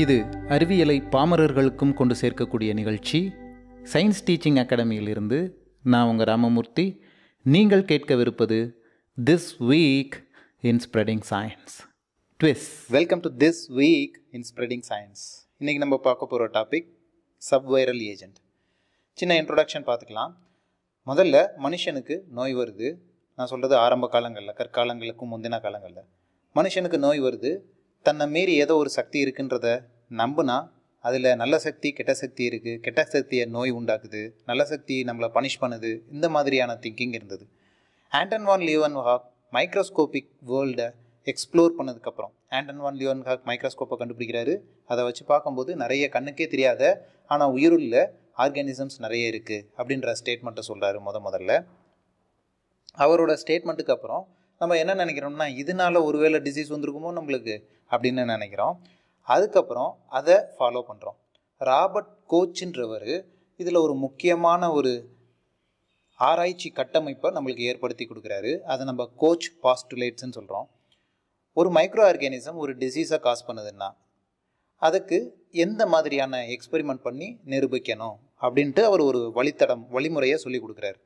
இது அறிவியலை பாமரர்களுக்கும் கொண்டு சேர்க்கக்கூடிய நிகழ்ச்சி சயின்ஸ் டீச்சிங் அகாடமியிலிருந்து நான் உங்கள் ராமமூர்த்தி நீங்கள் கேட்கவிருப்பது this week in spreading science ட்விஸ் welcome to this week in spreading science இன்றைக்கி நம்ம பார்க்க போகிற டாபிக் சப்வைரல் ஏஜெண்ட் சின்ன இன்ட்ரொடக்ஷன் பார்த்துக்கலாம் முதல்ல மனுஷனுக்கு நோய் வருது நான் சொல்கிறது ஆரம்ப காலங்களில் கற்காலங்களுக்கும் முந்தின காலங்களில் மனுஷனுக்கு நோய் வருது தன்னை மீறி ஏதோ ஒரு சக்தி இருக்குன்றத நம்புனா அதில் நல்ல சக்தி கெட்ட சக்தி இருக்குது கெட்ட சக்தியை நோய் உண்டாக்குது நல்ல சக்தி நம்மளை பனிஷ் பண்ணுது இந்த மாதிரியான திங்கிங் இருந்தது Anton van Leeuwenhoek microscopic வேர்ல்டை எக்ஸ்ப்ளோர் பண்ணதுக்கப்புறம் ஆண்டன் வான் லியோன் ஹாக் மைக்ரோஸ்கோப்பை கண்டுபிடிக்கிறாரு அதை வச்சு பார்க்கும்போது நிறைய கண்ணுக்கே தெரியாத ஆனால் உயிருள்ள ஆர்கானிசம்ஸ் நிறைய இருக்குது அப்படின்ற ஸ்டேட்மெண்ட்டை சொல்கிறாரு முத முதல்ல அவரோட ஸ்டேட்மெண்ட்டுக்கு அப்புறம் நம்ம என்ன நினைக்கிறோம்னா இதனால ஒருவேளை டிசீஸ் வந்திருக்குமோ நம்மளுக்கு அப்படின்னு நினைக்கிறோம் அதுக்கப்புறம் அதை ஃபாலோ பண்ணுறோம் ராபர்ட் கோச்சின்றவர் இதில் ஒரு முக்கியமான ஒரு ஆராய்ச்சி கட்டமைப்பை நம்மளுக்கு ஏற்படுத்தி கொடுக்குறாரு அதை நம்ம கோச் பாஸ்டுலேட்ஸ்ன்னு சொல்கிறோம் ஒரு மைக்ரோ ஆர்கானிசம் ஒரு டிசீஸை காஸ் பண்ணுதுன்னா அதுக்கு எந்த மாதிரியான எக்ஸ்பெரிமெண்ட் பண்ணி நிரூபிக்கணும் அப்படின்ட்டு அவர் ஒரு வழித்தடம் வழிமுறையை சொல்லி கொடுக்குறாரு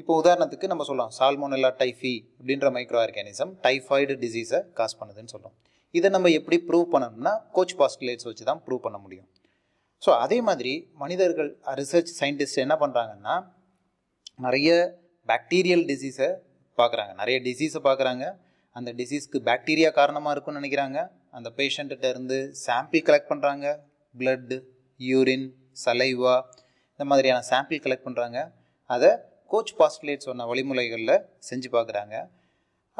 இப்போ உதாரணத்துக்கு நம்ம சொல்லலாம் சால்மோனெல்லா டைஃபி அப்படின்ற மைக்ரோ ஆர்கானிசம் டைஃபாய்டு டிசீஸை காஸ் பண்ணுதுன்னு சொல்கிறோம் இதை நம்ம எப்படி ப்ரூவ் பண்ணணும்னா கோச் பாஸ்குலேட்ஸ் வச்சு தான் ப்ரூவ் பண்ண முடியும் ஸோ அதே மாதிரி மனிதர்கள் ரிசர்ச் சயின்டிஸ்ட் என்ன பண்ணுறாங்கன்னா நிறைய பாக்டீரியல் டிசீஸை பார்க்குறாங்க நிறைய டிசீஸை பார்க்குறாங்க அந்த டிசீஸ்க்கு பாக்டீரியா காரணமாக இருக்கும்னு நினைக்கிறாங்க அந்த பேஷண்ட்டிட்ட இருந்து சாம்பிள் கலெக்ட் பண்ணுறாங்க பிளட்டு யூரின் சலைவா இந்த மாதிரியான சாம்பிள் கலெக்ட் பண்ணுறாங்க அதை கோச் பாஸ்டுலேட் சொன்ன வழிமுறைகளில் செஞ்சு பார்க்குறாங்க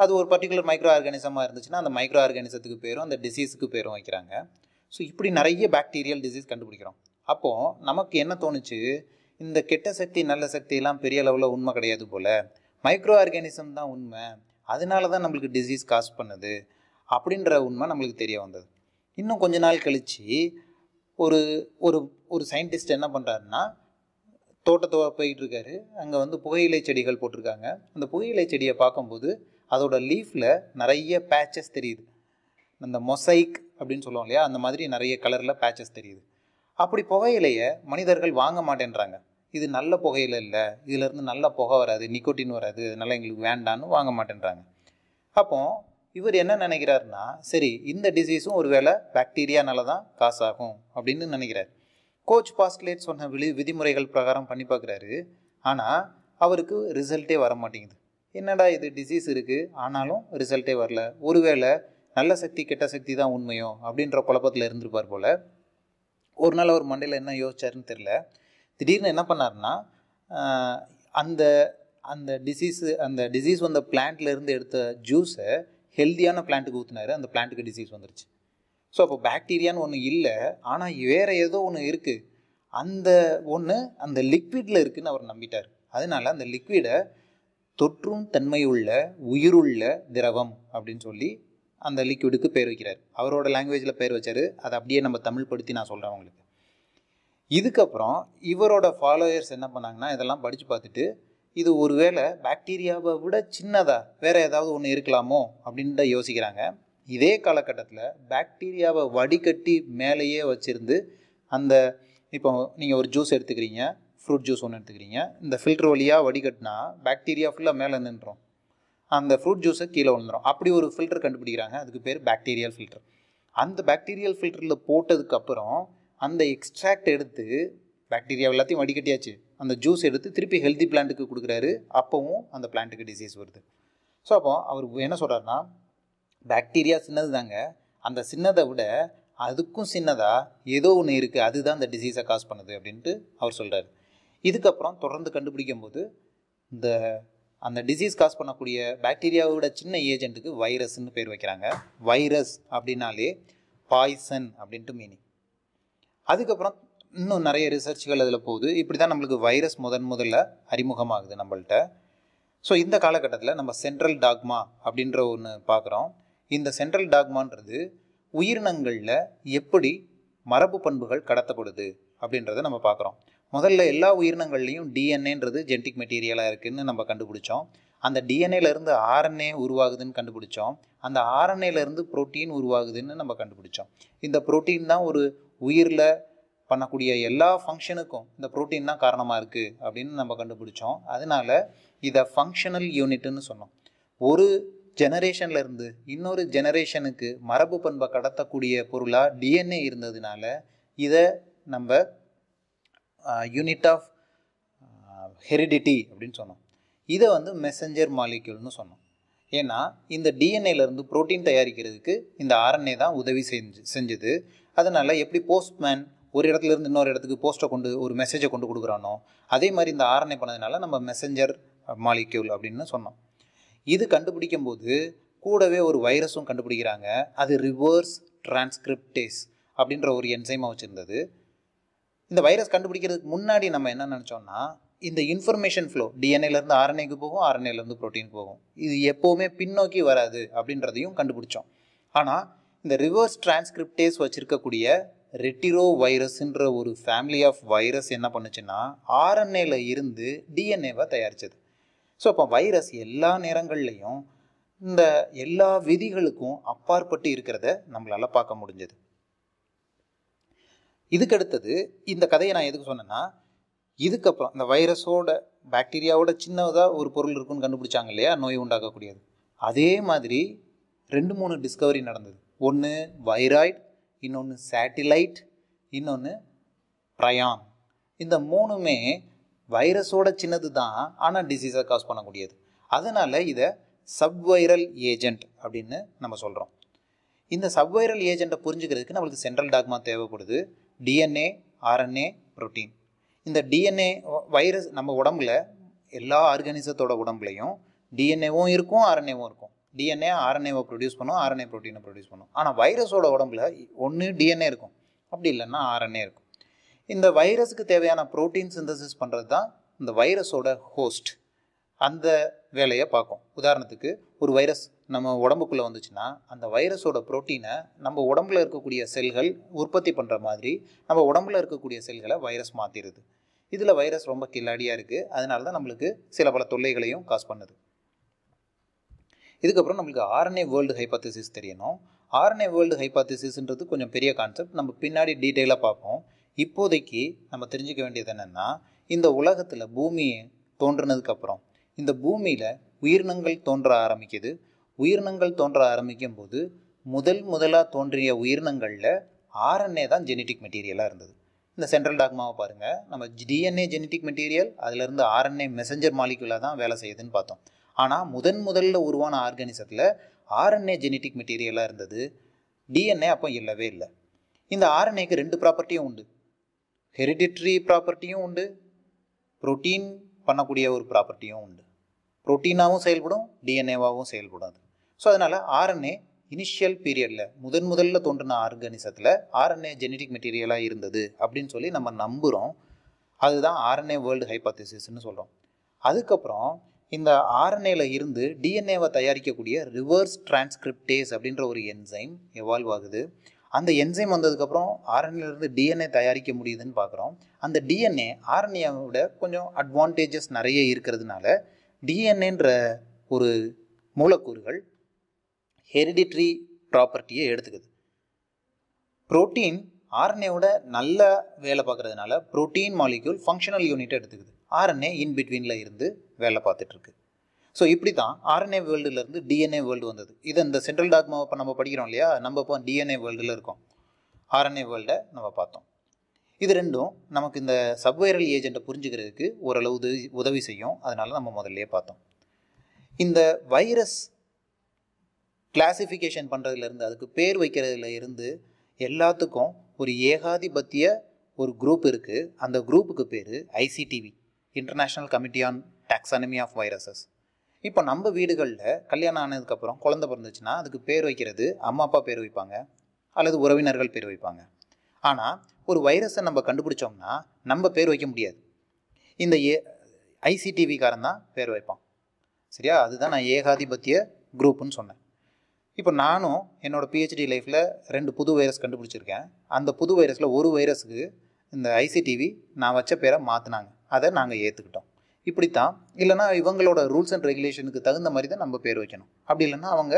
அது ஒரு பர்டிகுலர் மைக்ரோ ஆர்கானிசமாக இருந்துச்சுன்னா அந்த மைக்ரோ ஆர்கானிசத்துக்கு பேரும் அந்த டிசீஸுக்கு பேரும் வைக்கிறாங்க ஸோ இப்படி நிறைய பாக்டீரியல் டிசீஸ் கண்டுபிடிக்கிறோம் அப்போது நமக்கு என்ன தோணுச்சு இந்த கெட்ட சக்தி நல்ல சக்தியெல்லாம் பெரிய அளவில் உண்மை கிடையாது போல் மைக்ரோ ஆர்கானிசம் தான் உண்மை அதனால தான் நம்மளுக்கு டிசீஸ் காசு பண்ணுது அப்படின்ற உண்மை நம்மளுக்கு தெரிய வந்தது இன்னும் கொஞ்ச நாள் கழித்து ஒரு ஒரு ஒரு சயின்டிஸ்ட் என்ன பண்ணுறாருன்னா தோட்டத்தோ போயிட்டுருக்காரு அங்கே வந்து புகையிலை செடிகள் போட்டிருக்காங்க அந்த புகையிலை செடியை பார்க்கும்போது அதோட லீஃபில் நிறைய பேச்சஸ் தெரியுது அந்த மொசைக் அப்படின்னு சொல்லுவோம் இல்லையா அந்த மாதிரி நிறைய கலரில் பேச்சஸ் தெரியுது அப்படி புகையிலையே மனிதர்கள் வாங்க மாட்டேன்றாங்க இது நல்ல புகையில இல்லை இதுலேருந்து நல்ல புகை வராது நிக்கோட்டின் வராது இதனால் எங்களுக்கு வேண்டான்னு வாங்க மாட்டேன்றாங்க அப்போ இவர் என்ன நினைக்கிறாருன்னா சரி இந்த டிசீஸும் ஒரு வேளை பாக்டீரியானால தான் காசாகும் அப்படின்னு நினைக்கிறார் கோச் பாஸ்கிலேட் சொன்ன விழி விதிமுறைகள் பிரகாரம் பண்ணி பார்க்குறாரு ஆனால் அவருக்கு ரிசல்ட்டே வர மாட்டேங்குது என்னடா இது டிசீஸ் இருக்குது ஆனாலும் ரிசல்ட்டே வரல ஒருவேளை நல்ல சக்தி கெட்ட சக்தி தான் உண்மையோ அப்படின்ற குழப்பத்தில் இருந்திருப்பார் போல் ஒரு நாள் அவர் மண்டையில் என்ன யோசிச்சாருன்னு தெரில திடீர்னு என்ன பண்ணார்னா அந்த அந்த டிசீஸு அந்த டிசீஸ் வந்த பிளான்ட்லேருந்து எடுத்த ஜூஸை ஹெல்த்தியான பிளான்ட்டுக்கு ஊற்றினார் அந்த பிளான்ட்டுக்கு டிசீஸ் வந்துருச்சு ஸோ அப்போ பேக்டீரியான்னு ஒன்று இல்லை ஆனால் வேறு ஏதோ ஒன்று இருக்குது அந்த ஒன்று அந்த லிக்விடில் இருக்குதுன்னு அவர் நம்பிட்டார் அதனால் அந்த லிக்விடை தொற்றும் தன்மையுள்ள உயிருள்ள திரவம் அப்படின்னு சொல்லி அந்த லிக்யூடுக்கு பேர் வைக்கிறார் அவரோட லாங்குவேஜில் பேர் வச்சார் அதை அப்படியே நம்ம தமிழ் படுத்தி நான் சொல்கிறேன் உங்களுக்கு இதுக்கப்புறம் இவரோட ஃபாலோயர்ஸ் என்ன பண்ணாங்கன்னா இதெல்லாம் படித்து பார்த்துட்டு இது ஒருவேளை பாக்டீரியாவை விட சின்னதாக வேறு ஏதாவது ஒன்று இருக்கலாமோ அப்படின்ட்டு யோசிக்கிறாங்க இதே காலகட்டத்தில் பாக்டீரியாவை வடிகட்டி மேலேயே வச்சுருந்து அந்த இப்போ நீங்கள் ஒரு ஜூஸ் எடுத்துக்கிறீங்க ஃப்ரூட் ஜூஸ் ஒன்று எடுத்துக்கிறீங்க இந்த ஃபில்டர் வழியாக வடிகட்டினா பாக்டீரியா ஃபுல்லாக மேலே நின்றோம் அந்த ஃப்ரூட் ஜூஸை கீழே விழுந்துடும் அப்படி ஒரு ஃபில்டர் கண்டுபிடிக்கிறாங்க அதுக்கு பேர் பாக்டீரியல் ஃபில்டர் அந்த பாக்டீரியல் ஃபில்டரில் போட்டதுக்கப்புறம் அந்த எக்ஸ்ட்ராக்ட் எடுத்து பாக்டீரியா எல்லாத்தையும் வடிகட்டியாச்சு அந்த ஜூஸ் எடுத்து திருப்பி ஹெல்த்தி பிளான்ட்டுக்கு கொடுக்குறாரு அப்போவும் அந்த பிளான்ட்டுக்கு டிசீஸ் வருது ஸோ அப்போ அவர் என்ன சொல்கிறாருன்னா பாக்டீரியா சின்னது தாங்க அந்த சின்னதை விட அதுக்கும் சின்னதாக ஏதோ ஒன்று இருக்குது அதுதான் அந்த டிசீஸை காஸ் பண்ணுது அப்படின்ட்டு அவர் சொல்கிறார் இதுக்கப்புறம் தொடர்ந்து கண்டுபிடிக்கும் போது இந்த அந்த டிசீஸ் காஸ் பண்ணக்கூடிய பாக்டீரியாவோட சின்ன ஏஜென்ட்டுக்கு வைரஸ்ன்னு பேர் வைக்கிறாங்க வைரஸ் அப்படின்னாலே பாய்சன் அப்படின்ட்டு மீனிங் அதுக்கப்புறம் இன்னும் நிறைய ரிசர்ச்சுகள் அதில் போகுது இப்படி தான் நம்மளுக்கு வைரஸ் முதன் முதல்ல அறிமுகமாகுது நம்மள்கிட்ட ஸோ இந்த காலகட்டத்தில் நம்ம சென்ட்ரல் டாக்மா அப்படின்ற ஒன்று பார்க்குறோம் இந்த சென்ட்ரல் டாக்மான்றது உயிரினங்களில் எப்படி மரபு பண்புகள் கடத்தப்படுது அப்படின்றத நம்ம பார்க்குறோம் முதல்ல எல்லா உயிரினங்கள்லேயும் டிஎன்ஏன்றது ஜென்டிக் மெட்டீரியலாக இருக்குதுன்னு நம்ம கண்டுபிடிச்சோம் அந்த டிஎன்ஏலேருந்து ஆர்என்ஏ உருவாகுதுன்னு கண்டுபிடிச்சோம் அந்த ஆர்என்ஏலேருந்து ப்ரோட்டீன் உருவாகுதுன்னு நம்ம கண்டுபிடிச்சோம் இந்த ப்ரோட்டீன் தான் ஒரு உயிரில் பண்ணக்கூடிய எல்லா ஃபங்க்ஷனுக்கும் இந்த ப்ரோட்டீன் தான் காரணமாக இருக்குது அப்படின்னு நம்ம கண்டுபிடிச்சோம் அதனால் இதை ஃபங்க்ஷனல் யூனிட்னு சொன்னோம் ஒரு ஜெனரேஷன்லேருந்து இன்னொரு ஜெனரேஷனுக்கு மரபு பண்பை கடத்தக்கூடிய பொருளாக டிஎன்ஏ இருந்ததுனால இதை நம்ம யூனிட் ஆஃப் ஹெரிடிட்டி அப்படின்னு சொன்னோம் இதை வந்து மெசஞ்சர் மாலிக்யூல்னு சொன்னோம் ஏன்னா இந்த டிஎன்ஏலேருந்து ப்ரோட்டீன் தயாரிக்கிறதுக்கு இந்த ஆர்என்ஏ தான் உதவி செஞ்சு செஞ்சது அதனால் எப்படி போஸ்ட்மேன் ஒரு இடத்துலேருந்து இன்னொரு இடத்துக்கு போஸ்ட்டை கொண்டு ஒரு மெசேஜை கொண்டு கொடுக்குறானோ அதே மாதிரி இந்த ஆர்என்ஏ பண்ணதுனால நம்ம மெசஞ்சர் மாலிக்யூல் அப்படின்னு சொன்னோம் இது கண்டுபிடிக்கும் போது கூடவே ஒரு வைரஸும் கண்டுபிடிக்கிறாங்க அது ரிவர்ஸ் டிரான்ஸ்கிரிப்டேஸ் அப்படின்ற ஒரு என்சைமாக வச்சுருந்தது இந்த வைரஸ் கண்டுபிடிக்கிறதுக்கு முன்னாடி நம்ம என்ன நினச்சோம்னா இந்த இன்ஃபர்மேஷன் ஃப்ளோ டிஎன்ஏலேருந்து ஆர்என்ஏக்கு போகும் ஆர்என்ஏலேருந்து ப்ரோட்டீனுக்கு போகும் இது எப்போவுமே பின்னோக்கி வராது அப்படின்றதையும் கண்டுபிடிச்சோம் ஆனால் இந்த ரிவர்ஸ் டிரான்ஸ்கிரிப்டேஸ் வச்சுருக்கக்கூடிய ரெட்டிரோ வைரஸ்ன்ற ஒரு ஃபேமிலி ஆஃப் வைரஸ் என்ன பண்ணுச்சுன்னா ஆர்என்ஏல இருந்து டிஎன்ஏவை தயாரித்தது ஸோ அப்போ வைரஸ் எல்லா நேரங்கள்லையும் இந்த எல்லா விதிகளுக்கும் அப்பாற்பட்டு இருக்கிறத நம்மளால் பார்க்க முடிஞ்சது இதுக்கடுத்தது இந்த கதையை நான் எதுக்கு சொன்னேன்னா இதுக்கப்புறம் இந்த வைரஸோட பாக்டீரியாவோட சின்னதாக ஒரு பொருள் இருக்குன்னு கண்டுபிடிச்சாங்க இல்லையா நோய் உண்டாக்கக்கூடியது அதே மாதிரி ரெண்டு மூணு டிஸ்கவரி நடந்தது ஒன்று வைராய்ட் இன்னொன்று சேட்டிலைட் இன்னொன்று ப்ரயான் இந்த மூணுமே வைரஸோட சின்னது தான் ஆனால் டிசீஸை காஸ் பண்ணக்கூடியது அதனால் இதை சப்வைரல் ஏஜெண்ட் அப்படின்னு நம்ம சொல்கிறோம் இந்த சப்வைரல் ஏஜெண்ட்டை புரிஞ்சுக்கிறதுக்கு நம்மளுக்கு சென்ட்ரல் டாக்மா தேவைப்படுது டிஎன்ஏ ஆர்என்ஏ ப்ரோட்டீன் இந்த டிஎன்ஏ வைரஸ் நம்ம உடம்புல எல்லா ஆர்கனிசத்தோட உடம்புலையும் டிஎன்ஏவும் இருக்கும் ஆர்என்ஏவும் இருக்கும் டிஎன்ஏ ஆர்என்ஏவை ப்ரொடியூஸ் பண்ணும் ஆர்என்ஏ ப்ரோட்டீனை ப்ரொடியூஸ் பண்ணும் ஆனால் வைரஸோட உடம்புல ஒன்று டிஎன்ஏ இருக்கும் அப்படி இல்லைன்னா ஆர்என்ஏ இருக்கும் இந்த வைரஸுக்கு தேவையான ப்ரோட்டீன் சிந்தசிஸ் பண்ணுறது தான் இந்த வைரஸோட ஹோஸ்ட் அந்த வேலையை பார்க்கும் உதாரணத்துக்கு ஒரு வைரஸ் நம்ம உடம்புக்குள்ளே வந்துச்சுன்னா அந்த வைரஸோட ப்ரோட்டீனை நம்ம உடம்புல இருக்கக்கூடிய செல்கள் உற்பத்தி பண்ணுற மாதிரி நம்ம உடம்புல இருக்கக்கூடிய செல்களை வைரஸ் மாற்றிடுது இதில் வைரஸ் ரொம்ப கில்லாடியாக இருக்குது அதனால தான் நம்மளுக்கு சில பல தொல்லைகளையும் காஸ் பண்ணுது இதுக்கப்புறம் நம்மளுக்கு ஆர்என்ஏ வேர்ல்டு ஹைப்பாத்திசிஸ் தெரியணும் ஆர்என்ஏ வேர்ல்டு ஹைப்பாத்திசிஸ்ன்றது கொஞ்சம் பெரிய கான்செப்ட் நம்ம பின்னாடி டீட்டெயிலாக பார்ப்போம் இப்போதைக்கு நம்ம தெரிஞ்சுக்க வேண்டியது என்னென்னா இந்த உலகத்தில் பூமியை தோன்றினதுக்கப்புறம் இந்த பூமியில் உயிரினங்கள் தோன்ற ஆரம்பிக்குது உயிரினங்கள் தோன்ற ஆரம்பிக்கும் போது முதல் முதலாக தோன்றிய உயிரினங்களில் ஆர்என்ஏ தான் ஜெனட்டிக் மெட்டீரியலாக இருந்தது இந்த சென்ட்ரல் டாக்மாவை பாருங்கள் நம்ம டிஎன்ஏ ஜெனட்டிக் மெட்டீரியல் அதிலிருந்து ஆர்என்ஏ மெசஞ்சர் மாலிகுலாக தான் வேலை செய்யுதுன்னு பார்த்தோம் ஆனால் முதன் முதல்ல உருவான ஆர்கானிசத்தில் ஆர்என்ஏ ஜெனட்டிக் மெட்டீரியலாக இருந்தது டிஎன்ஏ அப்போ இல்லவே இல்லை இந்த ஆர்என்ஏக்கு ரெண்டு ப்ராப்பர்ட்டியும் உண்டு ஹெரிடிட்ரி ப்ராப்பர்ட்டியும் உண்டு ப்ரோட்டீன் பண்ணக்கூடிய ஒரு ப்ராப்பர்ட்டியும் உண்டு ப்ரோட்டீனாகவும் செயல்படும் டிஎன்ஏவாகவும் செயல்படாது ஸோ அதனால் ஆர்என்ஏ இனிஷியல் பீரியடில் முதன் முதல்ல தோன்றின ஆர்கானிசத்தில் ஆர்என்ஏ ஜெனடிக் மெட்டீரியலாக இருந்தது அப்படின்னு சொல்லி நம்ம நம்புகிறோம் அதுதான் ஆர்என்ஏ வேர்ல்டு ஹைப்பாத்திசிஸ்ன்னு சொல்கிறோம் அதுக்கப்புறம் இந்த ஆர்என்ஏல இருந்து டிஎன்ஏவை தயாரிக்கக்கூடிய ரிவர்ஸ் டிரான்ஸ்கிரிப்டேஸ் அப்படின்ற ஒரு என்சைம் எவால்வ் ஆகுது அந்த என்சைம் வந்ததுக்கப்புறம் ஆர்என்ஏலேருந்து டிஎன்ஏ தயாரிக்க முடியுதுன்னு பார்க்குறோம் அந்த டிஎன்ஏ ஆர்என்ஏவோட கொஞ்சம் அட்வான்டேஜஸ் நிறைய இருக்கிறதுனால டிஎன்ஏன்ற ஒரு மூலக்கூறுகள் ஹெரிடிட்ரி ப்ராப்பர்ட்டியை எடுத்துக்குது ப்ரோட்டீன் ஆர்என்ஏவோட நல்ல வேலை பார்க்குறதுனால ப்ரோட்டீன் மாலிக்யூல் ஃபங்க்ஷனல் யூனிட்டை எடுத்துக்குது ஆர்என்ஏ இன் பிட்வீனில் இருந்து வேலை பார்த்துட்ருக்கு ஸோ இப்படி தான் ஆர்என்ஏ வேர்ல்டுலேருந்து டிஎன்ஏ வேர்ல்டு வந்தது இது இந்த சென்ட்ரல் டாக்மாவை இப்போ நம்ம படிக்கிறோம் இல்லையா நம்ம இப்போ டிஎன்ஏ வேர்ல்டில் இருக்கோம் ஆர்என்ஏ வேர்ல்டை நம்ம பார்த்தோம் இது ரெண்டும் நமக்கு இந்த சப்வைரல் ஏஜெண்ட்டை புரிஞ்சுக்கிறதுக்கு ஓரளவு உதவி உதவி செய்யும் அதனால் நம்ம முதல்லையே பார்த்தோம் இந்த வைரஸ் கிளாசிஃபிகேஷன் பண்ணுறதுலேருந்து அதுக்கு பேர் வைக்கிறதுல இருந்து எல்லாத்துக்கும் ஒரு ஏகாதிபத்திய ஒரு குரூப் இருக்குது அந்த குரூப்புக்கு பேர் ICTV international committee on taxonomy of viruses இப்போ நம்ம வீடுகளில் கல்யாணம் ஆனதுக்கப்புறம் குழந்தை பிறந்துச்சுன்னா அதுக்கு பேர் வைக்கிறது அம்மா அப்பா பேர் வைப்பாங்க அல்லது உறவினர்கள் பேர் வைப்பாங்க ஆனால் ஒரு வைரஸை நம்ம கண்டுபிடிச்சோம்னா நம்ம பேர் வைக்க முடியாது இந்த ஏ ஐசிடிவிக்காரன் தான் பேர் வைப்பான் சரியா அதுதான் நான் ஏகாதிபத்திய குரூப்புன்னு சொன்னேன் இப்போ நானும் என்னோடய பிஹெச்டி லைஃப்பில் ரெண்டு புது வைரஸ் கண்டுபிடிச்சிருக்கேன் அந்த புது வைரஸில் ஒரு வைரஸுக்கு இந்த ஐசிடிவி நான் வச்ச பேரை மாற்றினாங்க அதை நாங்கள் ஏற்றுக்கிட்டோம் இப்படித்தான் இல்லைனா இவங்களோட ரூல்ஸ் அண்ட் ரெகுலேஷனுக்கு தகுந்த மாதிரி தான் நம்ம பேர் வைக்கணும் அப்படி இல்லைன்னா அவங்க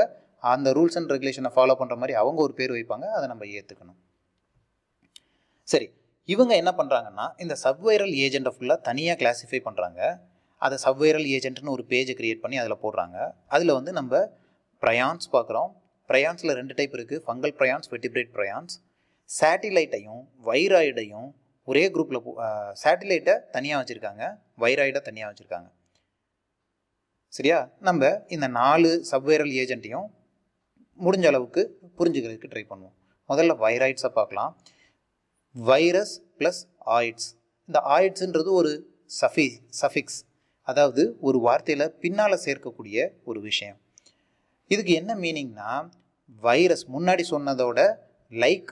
அந்த ரூல்ஸ் அண்ட் ரெகுலேஷனை ஃபாலோ பண்ணுற மாதிரி அவங்க ஒரு பேர் வைப்பாங்க அதை நம்ம ஏற்றுக்கணும் சரி இவங்க என்ன பண்ணுறாங்கன்னா இந்த சப்வைரல் ஏஜெண்ட்டை ஃபுல்லாக தனியாக கிளாஸிஃபை பண்ணுறாங்க அதை சப்வைரல் ஏஜென்ட்னு ஒரு பேஜை க்ரியேட் பண்ணி அதில் போடுறாங்க அதில் வந்து நம்ம ப்ரையான்ஸ் பார்க்குறோம் ப்ரையான்ஸில் ரெண்டு டைப் இருக்குது ஃபங்கல் ப்ரையான்ஸ் வெட்டிப்ரேட் ப்ரையான்ஸ் சேட்டிலைட்டையும் வைராய்டையும் ஒரே குரூப்பில் சேட்டிலைட்டை தனியாக வச்சுருக்காங்க வைராய்டை தனியாக வச்சுருக்காங்க சரியா நம்ம இந்த நாலு சப்வைரல் ஏஜென்ட்டையும் முடிஞ்ச அளவுக்கு புரிஞ்சுக்கிறதுக்கு ட்ரை பண்ணுவோம் முதல்ல வைராய்ட்ஸை பார்க்கலாம் வைரஸ் ப்ளஸ் ஆயிட்ஸ் இந்த ஆயிட்ஸுன்றது ஒரு சஃபி சஃபிக்ஸ் அதாவது ஒரு வார்த்தையில் பின்னால் சேர்க்கக்கூடிய ஒரு விஷயம் இதுக்கு என்ன மீனிங்னா வைரஸ் முன்னாடி சொன்னதோட லைக்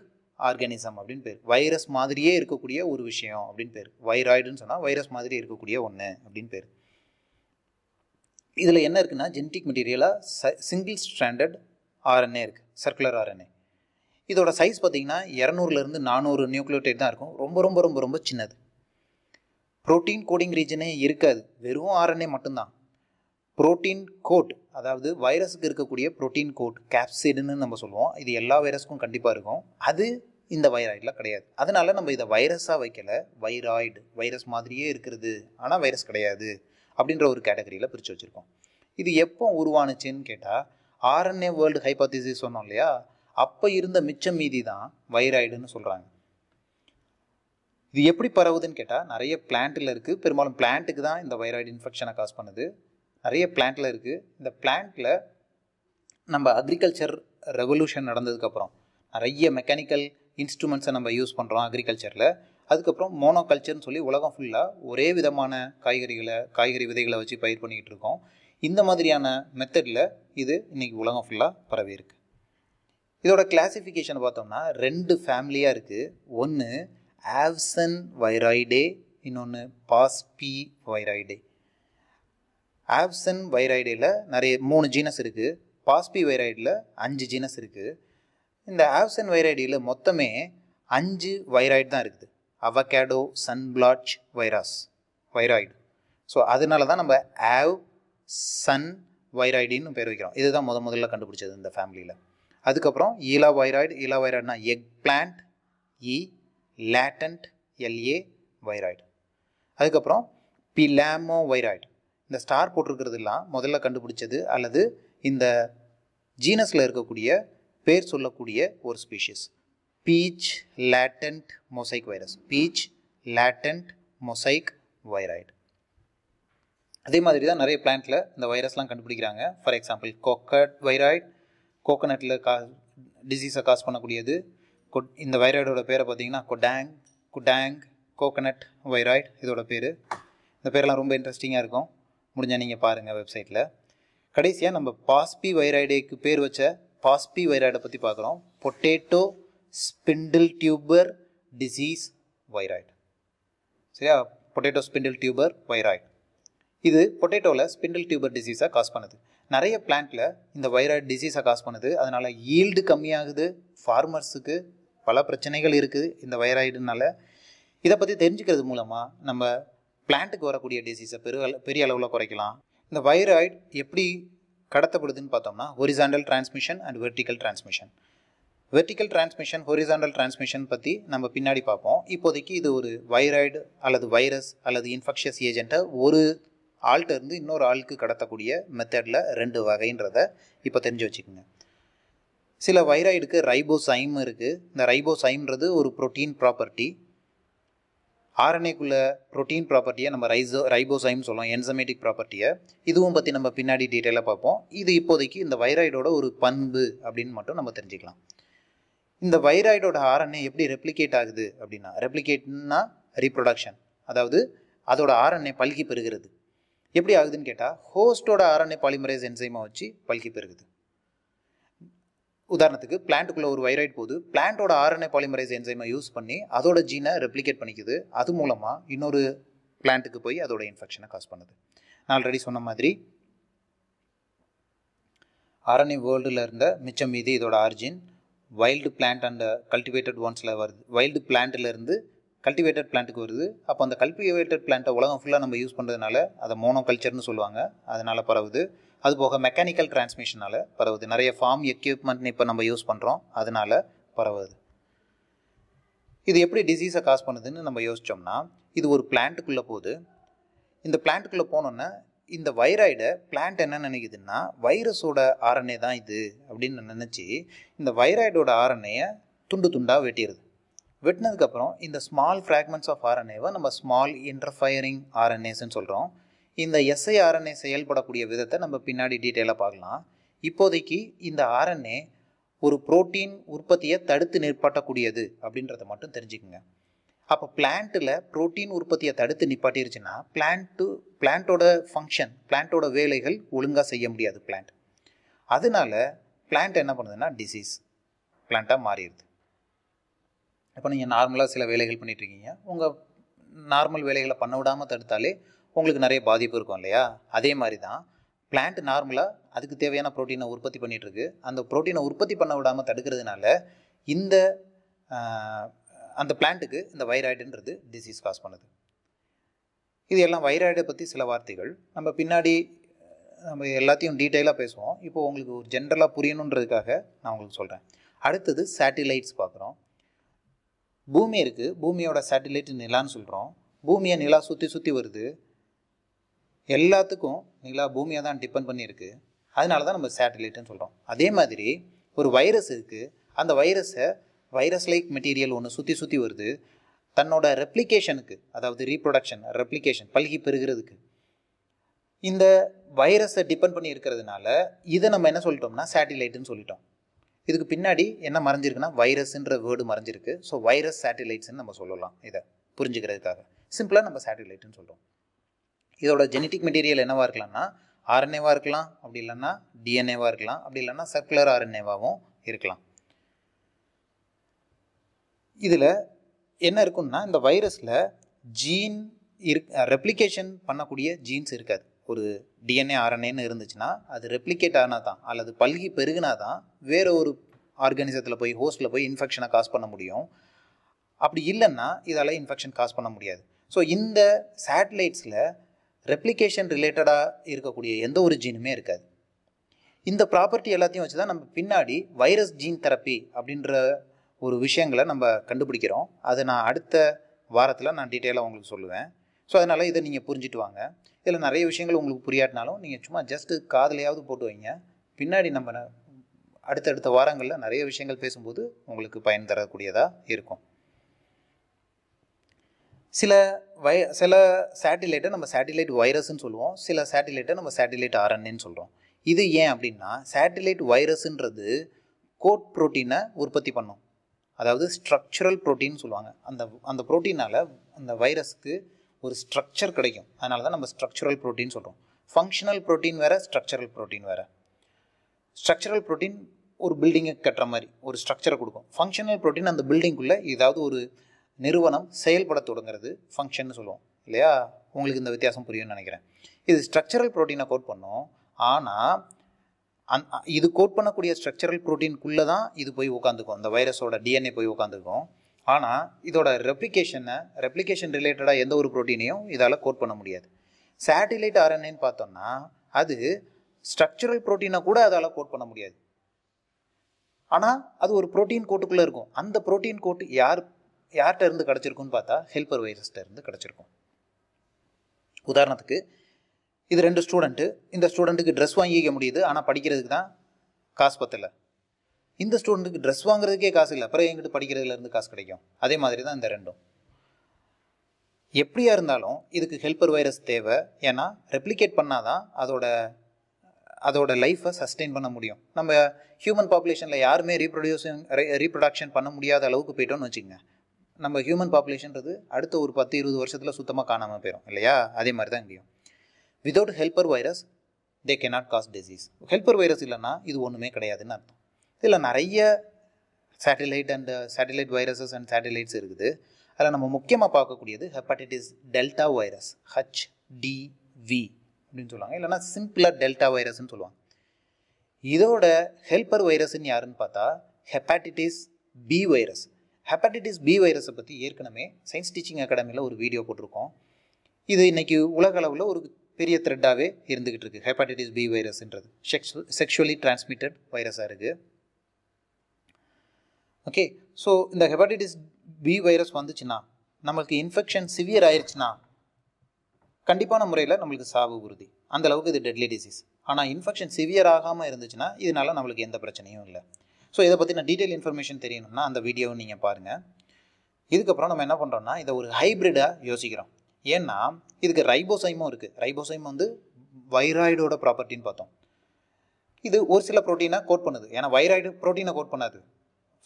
ஆர்கானிசம் அப்படின்னு பேர் வைரஸ் மாதிரியே இருக்கக்கூடிய ஒரு விஷயம் அப்படின்னு பேர் வைராய்டுன்னு சொன்னால் வைரஸ் மாதிரி இருக்கக்கூடிய ஒன்று அப்படின்னு பேர் இதில் என்ன இருக்குன்னா ஜெனட்டிக் மெட்டீரியலாக சிங்கிள் ஸ்டாண்டர்ட் ஆர்என்ஏ இருக்குது சர்க்குலர் ஆர்என்ஏ இதோட சைஸ் பார்த்திங்கன்னா இரநூறுலேருந்து நானூறு நியூக்ளியோடைட் தான் இருக்கும் ரொம்ப ரொம்ப ரொம்ப ரொம்ப சின்னது ப்ரோட்டீன் கோடிங் ரீஜனே இருக்காது வெறும் ஆர்என்ஏ மட்டும்தான் ப்ரோட்டீன் கோட் அதாவது வைரஸுக்கு இருக்கக்கூடிய ப்ரோட்டீன் கோட் கேப்சிடுன்னு நம்ம சொல்லுவோம் இது எல்லா வைரஸுக்கும் கண்டிப்பாக இருக்கும் அது இந்த வைராய்டில் கிடையாது அதனால் நம்ம இதை வைரஸாக வைக்கலை வைராய்டு வைரஸ் மாதிரியே இருக்கிறது ஆனால் வைரஸ் கிடையாது அப்படின்ற ஒரு கேட்டகரியில் பிரித்து வச்சுருக்கோம் இது எப்போ உருவானுச்சுன்னு கேட்டால் ஆர்என்ஏ வேர்ல்டு ஹைபாத்திசிஸ் சொன்னோம் இல்லையா அப்போ இருந்த மிச்சம் மீதி தான் வைராய்டுன்னு சொல்கிறாங்க இது எப்படி பரவுதுன்னு கேட்டால் நிறைய பிளான்ட்டில் இருக்குது பெரும்பாலும் பிளான்ட்டுக்கு தான் இந்த வைராய்டு இன்ஃபெக்ஷனை காஸ் பண்ணுது நிறைய பிளான்ட்டில் இருக்குது இந்த பிளான்ட்டில் நம்ம அக்ரிகல்ச்சர் ரெவல்யூஷன் நடந்ததுக்கப்புறம் நிறைய மெக்கானிக்கல் இன்ஸ்ட்ருமெண்ட்ஸை நம்ம யூஸ் பண்ணுறோம் அக்ரிகல்ச்சரில் அதுக்கப்புறம் மோனோ கல்ச்சர்னு சொல்லி உலகம் ஃபுல்லாக ஒரே விதமான காய்கறிகளை காய்கறி விதைகளை வச்சு பயிர் பண்ணிக்கிட்டு இருக்கோம் இந்த மாதிரியான மெத்தடில் இது இன்றைக்கி உலகம் ஃபுல்லாக பரவி இருக்குது இதோட கிளாசிஃபிகேஷன் பார்த்தோம்னா ரெண்டு ஃபேமிலியாக இருக்குது ஒன்று ஆவ்சன் வைராய்டே இன்னொன்று பாஸ்பி வைராய்டே ஆப்சன் வைராய்டில் நிறைய மூணு ஜீனஸ் இருக்குது பாஸ்பி வைராய்டில் அஞ்சு ஜீனஸ் இருக்குது இந்த ஆப்சன் வைராய்டியில் மொத்தமே அஞ்சு வைராய்டு தான் இருக்குது avocado sunblotch virus viroid so அதனால தான் நம்ம ஆவ் சன் வைராய்டின்னு பேர் வைக்கிறோம் இதுதான் முத முதல்ல கண்டுபிடிச்சது இந்த ஃபேமிலியில் அதுக்கப்புறம் ஈலாவைராய்டு ஈலாவைராய்டுனா எக் பிளான்ட் இ லேட்டன்ட் எல்ஏ வைராய்டு அதுக்கப்புறம் பிலாமோ வைராய்டு இந்த ஸ்டார் போட்டிருக்கிறதுலாம் முதல்ல கண்டுபிடிச்சது அல்லது இந்த ஜீனஸில் இருக்கக்கூடிய பேர் சொல்லக்கூடிய ஒரு species peach latent mosaic virus peach latent mosaic viroid அதே மாதிரி தான் நிறைய பிளான்ட்டில் இந்த வைரஸ்லாம் கண்டுபிடிக்கிறாங்க ஃபார் எக்ஸாம்பிள் கோக்கட் வைராய்டு கோகனட்டில் கா டிசீஸை காஸ் பண்ணக்கூடியது கொட் இந்த வைராய்டோட பேரை பார்த்தீங்கன்னா கொடேங் குடேங் கோகனட் வைராய்டு இதோட பேர் இந்த பேரெல்லாம் ரொம்ப இன்ட்ரெஸ்டிங்காக இருக்கும் முடிஞ்சால் நீங்கள் பாருங்கள் வெப்சைட்டில் கடைசியாக நம்ம பாஸ்பி வைராய்டேக்கு பேர் வச்ச பாஸ்பி வைராய்டை பற்றி பார்க்குறோம் potato spindle tuber disease viroid சரியா பொட்டேட்டோ ஸ்பிண்டில் டியூபர் வைராய்டு இது பொட்டேட்டோவில் ஸ்பிண்டில் டியூபர் டிசீஸாக காஸ் பண்ணுது நிறைய பிளான்டில் இந்த வைராய்டு டிசீஸை காஸ் பண்ணுது அதனால் ஈல்டு கம்மியாகுது ஃபார்மர்ஸுக்கு பல பிரச்சனைகள் இருக்குது இந்த வைராய்டுனால இதை பற்றி தெரிஞ்சுக்கிறது மூலமாக நம்ம பிளான்ட்டுக்கு வரக்கூடிய டிசீஸை பெரு பெரிய அளவில் குறைக்கலாம் இந்த வைராய்டு எப்படி கடத்தப்படுதுன்னு பார்த்தோம்னா horizontal transmission and vertical transmission vertical transmission horizontal transmission பற்றி நம்ம பின்னாடி பார்ப்போம் இப்போதைக்கு இது ஒரு வைராய்டு அல்லது வைரஸ் அல்லது இன்ஃபெக்ஷியஸ் ஏஜென்ட்டை ஒரு ஆள்கிட்ட இருந்து இன்னொரு ஆளுக்கு கடத்தக்கூடிய மெத்தடில் ரெண்டு வகைன்றத இப்போ தெரிஞ்சு வச்சுக்கோங்க சில வைராய்டுக்கு ரைபோசைம் இருக்குது இந்த ரைபோசைம்ன்றது ஒரு ப்ரோட்டீன் ப்ராப்பர்ட்டி ஆர்என்ஏக்குள்ள ப்ரோட்டீன் ப்ராப்பர்ட்டியை நம்ம ரைசோ ரைபோசைம் சொல்லலாம் என்சமேட்டிக் ப்ராப்பர்ட்டியை இதுவும் பற்றி நம்ம பின்னாடி டீட்டெயிலாக பார்ப்போம் இது இப்போதைக்கு இந்த வைராய்டோட ஒரு பண்பு அப்படின்னு மட்டும் நம்ம தெரிஞ்சுக்கலாம் இந்த வைராய்டோட ஆர்என்ஏ எப்படி ரெப்ளிகேட் ஆகுது அப்படின்னா ரெப்ளிகேட்னா ரீப்ரொடக்ஷன் அதாவது அதோட ஆர்என்ஏ பல்கி பெறுகிறது எப்படி ஆகுதுன்னு கேட்டால் ஹோஸ்டோட ஆர்என்ஏ பாலிமரேஸ் என்சைமாக வச்சு பல்கி பெருகுது உதாரணத்துக்கு பிளான்ட்டுக்குள்ளே ஒரு வைரைட் போது பிளான்ட்டோட ஆர்என்ஏ பாலிமரைஸ் என்சைமை யூஸ் பண்ணி அதோட ஜீனை ரெப்ளிகேட் பண்ணிக்குது அது மூலமாக இன்னொரு பிளான்ட்டுக்கு போய் அதோட இன்ஃபெக்ஷனை காஸ் பண்ணுது நான் ஆல்ரெடி சொன்ன மாதிரி ஆர்என்ஏ வேர்ல்டில் இருந்த மிச்சம் மீது இதோட origin wild plant and cultivated ஒன்ஸில் வருது வைல்டு பிளான்ட்டில் இருந்து கல்டிவேட்டட் பிளான்ட்டுக்கு வருது அப்போ அந்த கல்டிவேட்டட் பிளான்ட்டை உலகம் ஃபுல்லாக நம்ம யூஸ் பண்ணுறதுனால அதை மோனோ கல்ச்சர்னு சொல்லுவாங்க அதனால் பரவுது அது போக மெக்கானிக்கல் டிரான்ஸ்மிஷனால் பரவுது நிறைய ஃபார்ம் எக்யூப்மெண்ட் இப்போ நம்ம யூஸ் பண்ணுறோம் அதனால் பரவுது இது எப்படி டிசீஸை காஸ் பண்ணுதுன்னு நம்ம யோசித்தோம்னா இது ஒரு பிளான்ட்டுக்குள்ளே போகுது இந்த பிளான்ட்டுக்குள்ளே போனோன்னா இந்த வைராய்டை பிளான்ட் என்ன நினைக்குதுன்னா வைரஸோட ஆர்என்ஏ தான் இது அப்படின்னு நினச்சி இந்த வைராய்டோட ஆரணையை துண்டு துண்டாக வெட்டிடுது வெட்டினதுக்கப்புறம் இந்த ஸ்மால் ஃப்ராக்மெண்ட்ஸ் ஆஃப் ஆர்என்ஏவை நம்ம ஸ்மால் இன்டர்ஃபயரிங் ஆர்என்ஏஸ்ன்னு சொல்கிறோம் இந்த எஸ்ஐஆர்என்ஏ செயல்படக்கூடிய விதத்தை நம்ம பின்னாடி டீட்டெயிலாக பார்க்கலாம் இப்போதைக்கு இந்த ஆர்என்ஏ ஒரு புரோட்டீன் உற்பத்தியை தடுத்து நிற்பாட்டக்கூடியது அப்படின்றத மட்டும் தெரிஞ்சுக்கோங்க அப்போ பிளான்ட்டில் புரோட்டீன் உற்பத்தியை தடுத்து நிப்பாட்டிருச்சுன்னா பிளான்ட்டு பிளான்ட்டோட ஃபங்க்ஷன் பிளான்ட்டோட வேலைகள் ஒழுங்காக செய்ய முடியாது பிளான்ட் அதனால பிளான்ட் என்ன பண்ணுதுன்னா டிசீஸ் பிளான்ட்டாக மாறிடுது இப்போ நீங்கள் நார்மலாக சில வேலைகள் பண்ணிகிட்ருக்கீங்க உங்கள் நார்மல் வேலைகளை பண்ண விடாமல் தடுத்தாலே உங்களுக்கு நிறைய பாதிப்பு இருக்கும் இல்லையா அதே மாதிரி தான் பிளான்ட் நார்மலாக அதுக்கு தேவையான ப்ரோட்டீனை உற்பத்தி பண்ணிகிட்ருக்கு அந்த ப்ரோட்டீனை உற்பத்தி பண்ண விடாமல் தடுக்கிறதுனால இந்த அந்த பிளான்ட்டுக்கு இந்த வைராய்டுன்றது டிசீஸ் காஸ் பண்ணுது இது எல்லாம் வைராய்டை பற்றி சில வார்த்தைகள் நம்ம பின்னாடி நம்ம எல்லாத்தையும் டீட்டெயிலாக பேசுவோம் இப்போ உங்களுக்கு ஒரு ஜென்ரலாக புரியணுன்றதுக்காக நான் உங்களுக்கு சொல்கிறேன் அடுத்தது சேட்டிலைட்ஸ் பார்க்குறோம் பூமி இருக்குது பூமியோட சேட்டிலைட் நிலான்னு சொல்கிறோம் பூமியை நிலா சுற்றி சுற்றி வருது எல்லாத்துக்கும் நிலா பூமியை தான் டிபெண்ட் பண்ணியிருக்கு அதனால தான் நம்ம சேட்டலைட்டுன்னு சொல்கிறோம் அதே மாதிரி ஒரு வைரஸ் இருக்குது அந்த வைரஸை வைரஸ் லைக் மெட்டீரியல் ஒன்று சுற்றி சுற்றி வருது தன்னோட ரெப்ளிகேஷனுக்கு அதாவது ரீப்ரொடக்ஷன் ரெப்ளிகேஷன் பல்கி பெறுகிறதுக்கு இந்த வைரஸை டிபெண்ட் பண்ணி இருக்கிறதுனால இதை நம்ம என்ன சொல்லிட்டோம்னா சேட்டிலைட்டுன்னு சொல்லிட்டோம் இதுக்கு பின்னாடி என்ன மறைஞ்சிருக்குன்னா வைரஸ்ன்ற வேர்டு மறைஞ்சிருக்கு ஸோ வைரஸ் சேட்டிலைட்ஸ்ன்னு நம்ம சொல்லலாம் இதை புரிஞ்சுக்கிறதுக்காக சிம்பிளாக நம்ம சேட்டிலைட்னு சொல்கிறோம் இதோட ஜெனட்டிக் மெட்டீரியல் என்னவாக இருக்கலாம்னா ஆர்என்ஏவாக இருக்கலாம் அப்படி இல்லைன்னா டிஎன்ஏவாக இருக்கலாம் அப்படி இல்லைன்னா சர்க்குலர் ஆர்என்ஏவாகவும் இருக்கலாம் இதில் என்ன இருக்குன்னா இந்த வைரஸில் ஜீன் இருக் ரெப்ளிகேஷன் பண்ணக்கூடிய ஜீன்ஸ் இருக்காது ஒரு டிஎன்ஏ ஆர்என்ஏன்னு இருந்துச்சுன்னா அது ரெப்ளிகேட் ஆனால் தான் அல்லது பல்கி பெருகினா தான் வேற ஒரு ஆர்கானிசத்தில் போய் ஹோஸ்ட்டில் போய் இன்ஃபெக்ஷனை காஸ் பண்ண முடியும் அப்படி இல்லைன்னா இதால் இன்ஃபெக்ஷன் காஸ் பண்ண முடியாது ஸோ இந்த சேட்டலைட்ஸில் ரெப்ளிகேஷன் ரிலேட்டடாக இருக்கக்கூடிய எந்த ஒரு ஜீனுமே இருக்காது இந்த ப்ராப்பர்ட்டி எல்லாத்தையும் வச்சு தான் நம்ம பின்னாடி வைரஸ் ஜீன் தெரப்பி அப்படின்ற ஒரு விஷயங்களை நம்ம கண்டுபிடிக்கிறோம் அதை நான் அடுத்த வாரத்தில் நான் டீட்டெயிலாக உங்களுக்கு சொல்லுவேன் ஸோ அதனால் இதை நீங்கள் புரிஞ்சுட்டு வாங்க இதில் நிறைய விஷயங்கள் உங்களுக்கு புரியாட்டினாலும் நீங்கள் சும்மா ஜஸ்ட்டு காதலையாவது போட்டு வைங்க பின்னாடி நம்ம அடுத்தடுத்த வாரங்களில் நிறைய விஷயங்கள் பேசும்போது உங்களுக்கு பயன் தரக்கூடியதாக இருக்கும் சில வை சில சேட்டிலைட்டை நம்ம சேட்டிலைட் வைரஸ்ன்னு சொல்லுவோம் சில சேட்டிலைட்டை நம்ம சேட்டிலைட் ஆரன்னு சொல்கிறோம் இது ஏன் அப்படின்னா சேட்டிலைட் வைரஸ்ன்றது கோட் ப்ரோட்டீனை உற்பத்தி பண்ணும் அதாவது ஸ்ட்ரக்சரல் ப்ரோட்டீன் சொல்லுவாங்க அந்த அந்த ப்ரோட்டீனால் அந்த வைரஸ்க்கு ஒரு ஸ்ட்ரக்சர் கிடைக்கும் அதனால தான் நம்ம ஸ்ட்ரக்சரல் ப்ரோட்டீன் சொல்கிறோம் ஃபங்க்ஷனல் ப்ரோட்டீன் வேறு ஸ்ட்ரக்சரல் ப்ரோட்டீன் வேறு ஸ்ட்ரக்சரல் ப்ரோட்டீன் ஒரு பில்டிங்கை கட்டுற மாதிரி ஒரு ஸ்ட்ரக்சரை கொடுக்கும் ஃபங்க்ஷனல் ப்ரோட்டீன் அந்த பில்டிங்குள்ளே ஏதாவது ஒரு நிறுவனம் செயல்பட தொடங்குறது ஃபங்க்ஷன் சொல்லுவோம் இல்லையா உங்களுக்கு இந்த வித்தியாசம் புரியும்னு நினைக்கிறேன் இது ஸ்ட்ரக்சரல் ப்ரோட்டீனை கோட் பண்ணோம் ஆனால் அந் இது கோட் பண்ணக்கூடிய ஸ்ட்ரக்சரல் ப்ரோட்டீனுக்குள்ளே தான் இது போய் உட்காந்துக்கும் அந்த வைரஸோட டிஎன்ஏ போய் உட்காந்துக்கும் ஆனால் இதோட ரெப்ளிகேஷனை ரெப்ளிகேஷன் ரிலேட்டடாக எந்த ஒரு ப்ரோட்டீனையும் இதால் கோட் பண்ண முடியாது சேட்டிலைட் ஆர்என்ஏன்னு பார்த்தோம்னா அது ஸ்ட்ரக்சரல் ப்ரோட்டீனை கூட அதால் கோட் பண்ண முடியாது ஆனால் அது ஒரு ப்ரோட்டீன் கோட்டுக்குள்ளே இருக்கும் அந்த ப்ரோட்டீன் கோட்டு யார் யார்கிட்ட இருந்து கிடச்சிருக்குன்னு பார்த்தா ஹெல்பர் வைரஸ்கிட்ட இருந்து கிடச்சிருக்கும் உதாரணத்துக்கு இது ரெண்டு ஸ்டூடெண்ட்டு இந்த ஸ்டூடெண்ட்டுக்கு ட்ரெஸ் வாங்கிக்க முடியுது ஆனால் படிக்கிறதுக்கு தான் காசு பத்தலை இந்த ஸ்டூடெண்ட்டுக்கு ட்ரெஸ் வாங்குறதுக்கே காசு இல்லை அப்புறம் எங்கிட்ட படிக்கிறதுலேருந்து காசு கிடைக்கும் அதே மாதிரி தான் இந்த ரெண்டும் எப்படியா இருந்தாலும் இதுக்கு ஹெல்பர் வைரஸ் தேவை ஏன்னா ரெப்ளிகேட் பண்ணால் தான் அதோட அதோட லைஃப்பை சஸ்டெயின் பண்ண முடியும் நம்ம ஹியூமன் பாப்புலேஷனில் யாருமே ரீப்ரொடியூசிங் ரீப்ரொடக்ஷன் பண்ண முடியாத அளவுக்கு போயிட்டோம்னு வச்சுக்கோங்க நம்ம ஹியூமன் பாப்புலேஷன்றது அடுத்த ஒரு பத்து இருபது வருஷத்தில் சுத்தமாக காணாமல் போயிடும் இல்லையா அதே மாதிரி தான் இங்கேயும் without helper virus they can not cause disease helper virus இல்லைன்னா இது ஒன்றுமே கிடையாதுன்னு அர்த்தம் இதில் நிறைய satellite and satellite viruses and satellites இருக்குது அதில் நம்ம முக்கியமாக பார்க்கக்கூடியது hepatitis delta virus H D V அப்படின்னு சொல்லுவாங்க இல்லைனா சிம்பிளாக டெல்டா வைரஸ்ன்னு சொல்லுவாங்க இதோட ஹெல்பர் வைரஸ்ன்னு யாருன்னு பார்த்தா hepatitis B virus hepatitis B வைரஸை பற்றி ஏற்கனவே சயின்ஸ் டீச்சிங் அகாடமியில் ஒரு வீடியோ போட்டிருக்கோம் இது இன்றைக்கி உலக அளவில் ஒரு பெரிய த்ரெட்டாகவே இருந்துக்கிட்டு இருக்குது ஹெப்படைட்டிஸ் பி வைரஸ்ன்றது செக்ஷு செக்ஷுவலி டிரான்ஸ்மிட்டட் வைரஸாக இருக்குது ஓகே ஸோ இந்த ஹெப்படைட்டிஸ் பி வைரஸ் வந்துச்சுன்னா நம்மளுக்கு இன்ஃபெக்ஷன் சிவியர் ஆயிடுச்சுன்னா கண்டிப்பான முறையில் நம்மளுக்கு சாவு உறுதி அந்த அளவுக்கு இது டெட்லி டிசீஸ் ஆனால் இன்ஃபெக்ஷன் சிவியர் ஆகாமல் இருந்துச்சுன்னா இதனால் நம்மளுக்கு எந்த பிரச்சனையும் இல்லை ஸோ இதை பற்றி நான் டீட்டெயில் இன்ஃபர்மேஷன் தெரியணும்னா அந்த வீடியோவை நீங்கள் பாருங்கள் இதுக்கப்புறம் நம்ம என்ன பண்ணுறோம்னா இதை ஒரு ஹைப்ரிடாக யோசிக்கிறோம் ஏன்னா இதுக்கு ரைபோசைமும் இருக்குது ரைபோசைம் வந்து வைராய்டோட ப்ராப்பர்ட்டின்னு பார்த்தோம் இது ஒரு சில ப்ரோட்டீனை கோட் பண்ணுது ஏன்னா வைராய்டு ப்ரோட்டீனை கோட் பண்ணாது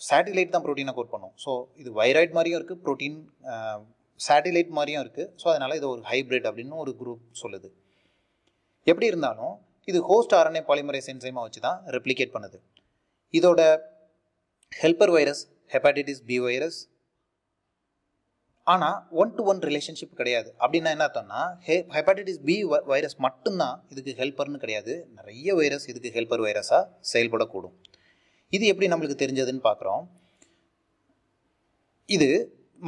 சேட்டிலைட் தான் ப்ரோட்டீனை கோட் பண்ணும் ஸோ இது வைராய்ட் மாதிரியும் இருக்குது ப்ரோட்டீன் சேட்டிலைட் மாதிரியும் இருக்குது ஸோ அதனால் இது ஒரு ஹைப்ரிட் அப்படின்னு ஒரு குரூப் சொல்லுது எப்படி இருந்தாலும் இது ஹோஸ்ட் ஆர்என்ஏ பாலிமரை என்சைமாக வச்சு தான் ரெப்ளிகேட் பண்ணுது இதோட helper virus hepatitis B virus ஆனால் ஒன் டு ஒன் ரிலேஷன்ஷிப் கிடையாது அப்படின்னா என்ன அர்த்தம்னா ஹெ ஹெப்படைட்டிஸ் பி வைரஸ் மட்டும்தான் இதுக்கு ஹெல்ப்பர்னு கிடையாது நிறைய வைரஸ் இதுக்கு ஹெல்பர் வைரஸாக செயல்படக்கூடும் இது எப்படி நம்மளுக்கு தெரிஞ்சதுன்னு பார்க்குறோம் இது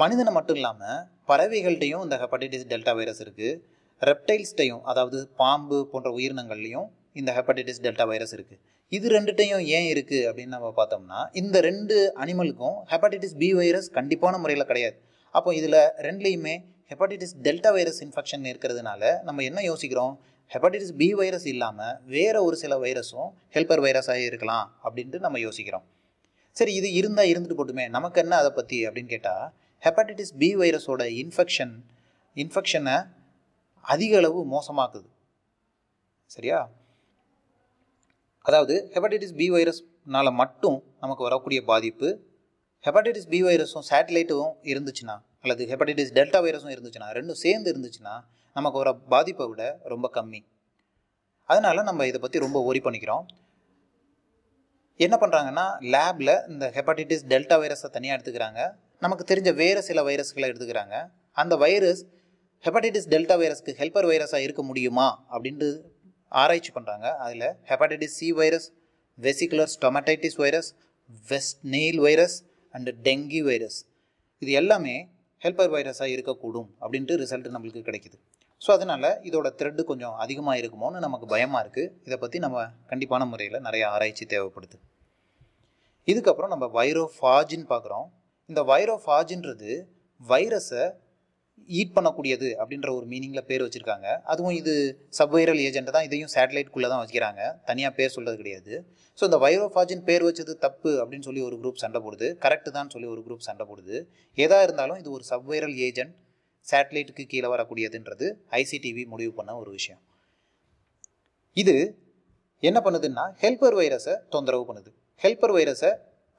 மனிதனை மட்டும் இல்லாமல் பறவைகள்கிட்டையும் இந்த ஹெப்படைட்டிஸ் டெல்டா வைரஸ் இருக்குது ரெப்டைல்ஸ்டையும் அதாவது பாம்பு போன்ற உயிரினங்கள்லையும் இந்த ஹெப்படைட்டிஸ் டெல்டா வைரஸ் இருக்குது இது ரெண்டுட்டையும் ஏன் இருக்குது அப்படின்னு நம்ம பார்த்தோம்னா இந்த ரெண்டு அனிமலுக்கும் ஹெப்படைட்டிஸ் பி வைரஸ் கண்டிப்பான முறையில் கிடையாது அப்போ இதில் ரெண்டுலேயுமே ஹெப்படைட்டிஸ் டெல்டா வைரஸ் இன்ஃபெக்ஷன் இருக்கிறதுனால நம்ம என்ன யோசிக்கிறோம் ஹெப்படைட்டிஸ் பி வைரஸ் இல்லாமல் வேறு ஒரு சில வைரஸும் ஹெல்பர் வைரஸாக இருக்கலாம் அப்படின்ட்டு நம்ம யோசிக்கிறோம் சரி இது இருந்தால் இருந்துட்டு போட்டுமே நமக்கு என்ன அதை பற்றி அப்படின்னு கேட்டால் ஹெப்படைட்டிஸ் பி வைரஸோட இன்ஃபெக்ஷன் இன்ஃபெக்ஷனை அதிக அளவு மோசமாக்குது சரியா அதாவது ஹெப்படைட்டிஸ் பி வைரஸ்னால் மட்டும் நமக்கு வரக்கூடிய பாதிப்பு ஹெப்படைட்டிஸ் பி வைரஸும் சேட்டலைட்டும் இருந்துச்சுன்னா அல்லது ஹெப்படைட்டிஸ் டெல்டா வைரஸும் இருந்துச்சுன்னா ரெண்டும் சேர்ந்து இருந்துச்சுன்னா நமக்கு வர பாதிப்பை விட ரொம்ப கம்மி அதனால் நம்ம இதை பற்றி ரொம்ப ஒரி பண்ணிக்கிறோம் என்ன பண்ணுறாங்கன்னா லேபில் இந்த ஹெப்படைட்டிஸ் டெல்டா வைரஸை தனியாக எடுத்துக்கிறாங்க நமக்கு தெரிஞ்ச வேறு சில வைரஸ்களை எடுத்துக்கிறாங்க அந்த வைரஸ் ஹெப்படைட்டிஸ் டெல்டா வைரஸ்க்கு ஹெல்பர் வைரஸாக இருக்க முடியுமா அப்படின்ட்டு ஆராய்ச்சி பண்ணுறாங்க அதில் hepatitis C virus vesicular stomatitis virus West Nile virus and dengue virus இது எல்லாமே ஹெல்பர் வைரஸாக இருக்கக்கூடும் அப்படின்ட்டு ரிசல்ட் நம்மளுக்கு கிடைக்கிது ஸோ அதனால் இதோட த்ரெட்டு கொஞ்சம் அதிகமாக இருக்குமோன்னு நமக்கு பயமாக இருக்குது இதை பற்றி நம்ம கண்டிப்பான முறையில் நிறைய ஆராய்ச்சி தேவைப்படுது இதுக்கப்புறம் நம்ம வைரோஃபாஜின்னு பார்க்குறோம் இந்த வைரோஃபாஜின்றது வைரஸை ஈட் பண்ணக்கூடியது அப்படின்ற ஒரு மீனிங்கில் பேர் வச்சுருக்காங்க அதுவும் இது சப்வைரல் ஏஜென்ட் தான் இதையும் சேட்டலைட்குள்ளே தான் வைக்கிறாங்க தனியாக பேர் சொல்கிறது கிடையாது ஸோ இந்த வைரோஃபாஜின் பேர் வச்சது தப்பு அப்படின்னு சொல்லி ஒரு குரூப் சண்டை போடுது கரெக்டு தான் சொல்லி ஒரு குரூப் சண்டை போடுது எதாக இருந்தாலும் இது ஒரு சப்வைரல் ஏஜென்ட் சேட்டலைட்டுக்கு கீழே வரக்கூடியதுன்றது ஐசிடிவி முடிவு பண்ண ஒரு விஷயம் இது என்ன பண்ணுதுன்னா ஹெல்பர் வைரஸை தொந்தரவு பண்ணுது ஹெல்பர் வைரஸை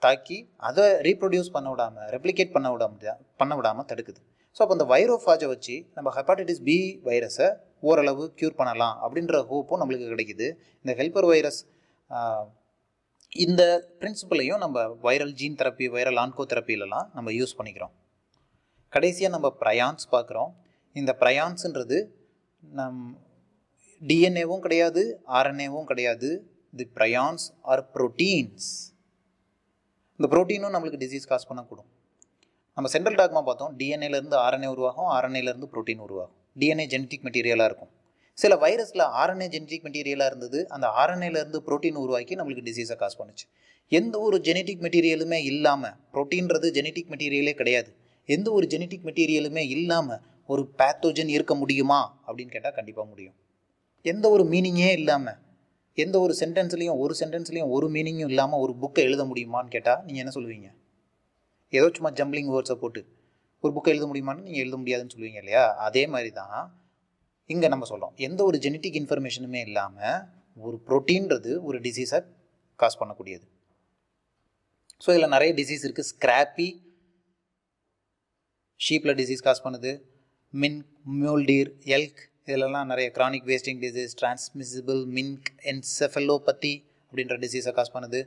தாக்கி அதை ரீப்ரொடியூஸ் பண்ண விடாமல் ரெப்ளிகேட் பண்ண விடாம பண்ண விடாமல் தடுக்குது ஸோ அப்போ இந்த வைரோஃபாஜை வச்சு நம்ம ஹெப்பாட்டிட்டிஸ் பி வைரஸை ஓரளவு க்யூர் பண்ணலாம் அப்படின்ற ஹோப்பும் நம்மளுக்கு கிடைக்கிது இந்த ஹெல்பர் வைரஸ் இந்த பிரின்சிபலையும் நம்ம viral gene therapy viral onco தெரப்பிலலாம் நம்ம யூஸ் பண்ணிக்கிறோம் கடைசியாக நம்ம ப்ரயான்ஸ் பார்க்குறோம் இந்த ப்ரயான்ஸுன்றது நம் டிஎன்ஏவும் கிடையாது ஆர்என்ஏவும் கிடையாது தி ப்ரயான்ஸ் ஆர் ப்ரோட்டீன்ஸ் இந்த ப்ரோட்டீனும் நம்மளுக்கு டிசீஸ் காஸ் பண்ணக்கூடும் நம்ம சென்ட்ரல் டாக்மா பார்த்தோம் டிஎன்ஏலேருந்து ஆர்என்ஏ உருவாகும் ஆர்என்ஏலேருந்து ப்ரோட்டீன் உருவாகும் டிஎன்ஏ ஜெனட்டிக் மெட்டீரியலாக இருக்கும் சில வைரஸில் ஆர்என்ஏ ஜெனட்டிக் மெட்டீரியலாக இருந்தது அந்த ஆர்என்ஏலேருந்து ப்ரோட்டீன் உருவாக்கி நம்மளுக்கு டிசீஸை காசு பண்ணுச்சு எந்த ஒரு ஜெனட்டிக் மெட்டீரியலுமே இல்லாமல் ப்ரோட்டீன்றது ஜெனட்டிக் மெட்டீரியலே கிடையாது எந்த ஒரு ஜெனட்டிக் மெட்டீரியலுமே இல்லாமல் ஒரு பேத்தோஜன் இருக்க முடியுமா அப்படின்னு கேட்டால் கண்டிப்பாக முடியும் எந்த ஒரு மீனிங்கே இல்லாமல் எந்த ஒரு சென்டென்ஸ்லேயும் ஒரு சென்டென்ஸ்லேயும் ஒரு மீனிங்கும் இல்லாமல் ஒரு புக்கை எழுத முடியுமான்னு கேட்டால் நீங்கள் என்ன சொல்லுவீங்க ஏதோ சும்மா ஜம்பிளிங் வேர்ட்ஸை போட்டு ஒரு புக்கை எழுத முடியுமான்னு நீங்கள் எழுத முடியாதுன்னு சொல்லுவீங்க இல்லையா அதே மாதிரி தான் இங்கே நம்ம சொல்கிறோம் எந்த ஒரு ஜெனட்டிக் இன்ஃபர்மேஷனுமே இல்லாமல் ஒரு ப்ரோட்டீன்றது ஒரு டிசீஸை காஸ் பண்ணக்கூடியது ஸோ இதில் நிறைய டிசீஸ் இருக்குது ஸ்க்ராப்பி ஷீப்பில் டிசீஸ் காஸ் பண்ணுது மின் மியூல்டீர் எல்க் இதிலெல்லாம் நிறைய chronic wasting disease transmissible mink encephalopathy அப்படின்ற டிசீஸை காஸ் பண்ணுது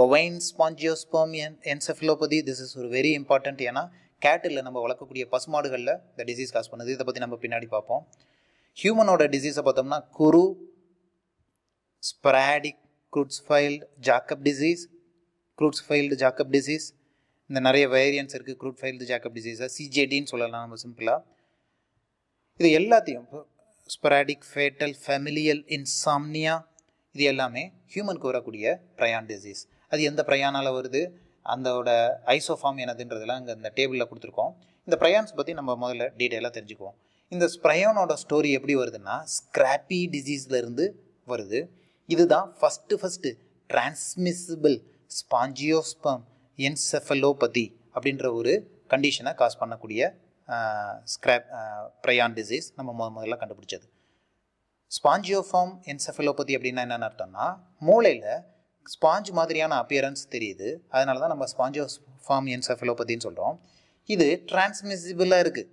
bovine spongiform encephalopathy this is ஒரு வெரி இம்பார்ட்டண்ட் ஏன்னா கேட்டில் நம்ம வளர்க்கக்கூடிய பசுமாடுகளில் இந்த டிசீஸ் காஸ் பண்ணுது இதை பற்றி நம்ம பின்னாடி பார்ப்போம் ஹியூமனோட டிசீஸை பார்த்தோம்னா kuru sporadic Creutzfeldt Jakob disease Creutzfeldt Jakob disease இந்த நிறைய வேரியன்ஸ் இருக்குது குரூட்ஃபைல்டு ஜாக்கப் டிசீஸை சிஜேடின்னு சொல்லலாம் நம்ம சிம்பிளாக இது எல்லாத்தையும் ஸ்பெராடிக் ஃபேட்டல் ஃபெமிலியல் இன்சாம்னியா இது எல்லாமே ஹியூமனுக்கு வரக்கூடிய பிரயான் டிசீஸ் அது எந்த பிரயானால் வருது அந்தோட ஐசோஃபார்ம் எனதுன்றதெல்லாம் இங்கே இந்த டேபிளில் கொடுத்துருக்கோம் இந்த ப்ரயான்ஸ் பற்றி நம்ம முதல்ல டீட்டெயிலாக தெரிஞ்சுக்குவோம் இந்த ஸ்ப்ரையானோட ஸ்டோரி எப்படி வருதுன்னா ஸ்க்ராப்பி டிசீஸ்லேருந்து வருது இதுதான் first first transmissible spongiform encephalopathy அப்படின்ற ஒரு கண்டிஷனை காஸ் பண்ணக்கூடிய ஸ்க்ராப் ப்ரையான் டிசீஸ் நம்ம முத முதல்ல கண்டுபிடிச்சது ஸ்பாஞ்சியோஃபார்ம் என்செஃபலோபதி அப்படின்னா என்னென்ன அர்த்தம்னா மூளையில் ஸ்பாஞ்ச் மாதிரியான அப்பியரன்ஸ் தெரியுது அதனால தான் நம்ம ஸ்பாஞ்சியோஃபார்ம் என்செஃபலோபதின்னு சொல்கிறோம் இது டிரான்ஸ்மிசிபிளாக இருக்குது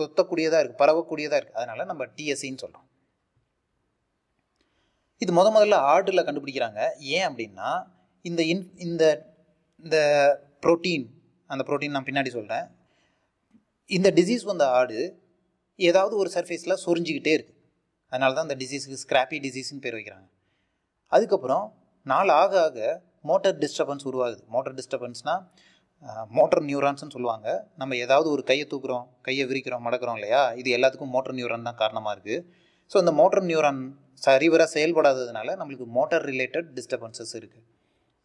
தொத்தக்கூடியதாக இருக்குது பரவக்கூடியதாக இருக்குது அதனால் நம்ம டிஎஸ்சின்னு e சொல்கிறோம் இது முத முதல்ல ஆர்டில் கண்டுபிடிக்கிறாங்க ஏன் அப்படின்னா இந்த இன் இந்த இந்த ப்ரோட்டீன் அந்த ப்ரோட்டீன் நான் பின்னாடி சொல்கிறேன் இந்த டிசீஸ் வந்த ஆடு ஏதாவது ஒரு சர்ஃபேஸில் சொரிஞ்சிக்கிட்டே இருக்குது அதனால தான் அந்த டிசீஸுக்கு ஸ்க்ராப்பி டிசீஸ்னு பேர் வைக்கிறாங்க அதுக்கப்புறம் நாள் ஆக ஆக மோட்டர் டிஸ்டர்பன்ஸ் உருவாகுது மோட்டர் டிஸ்டர்பன்ஸ்னால் மோட்டர் நியூரான்ஸ்னு சொல்லுவாங்க நம்ம ஏதாவது ஒரு கையை தூக்குறோம் கையை விரிக்கிறோம் மடக்கிறோம் இல்லையா இது எல்லாத்துக்கும் மோட்டர் நியூரான் தான் காரணமாக இருக்குது ஸோ இந்த மோட்டர் நியூரான் சரிவராக செயல்படாததுனால நம்மளுக்கு மோட்டர் ரிலேட்டட் டிஸ்டர்பன்சஸ் இருக்குது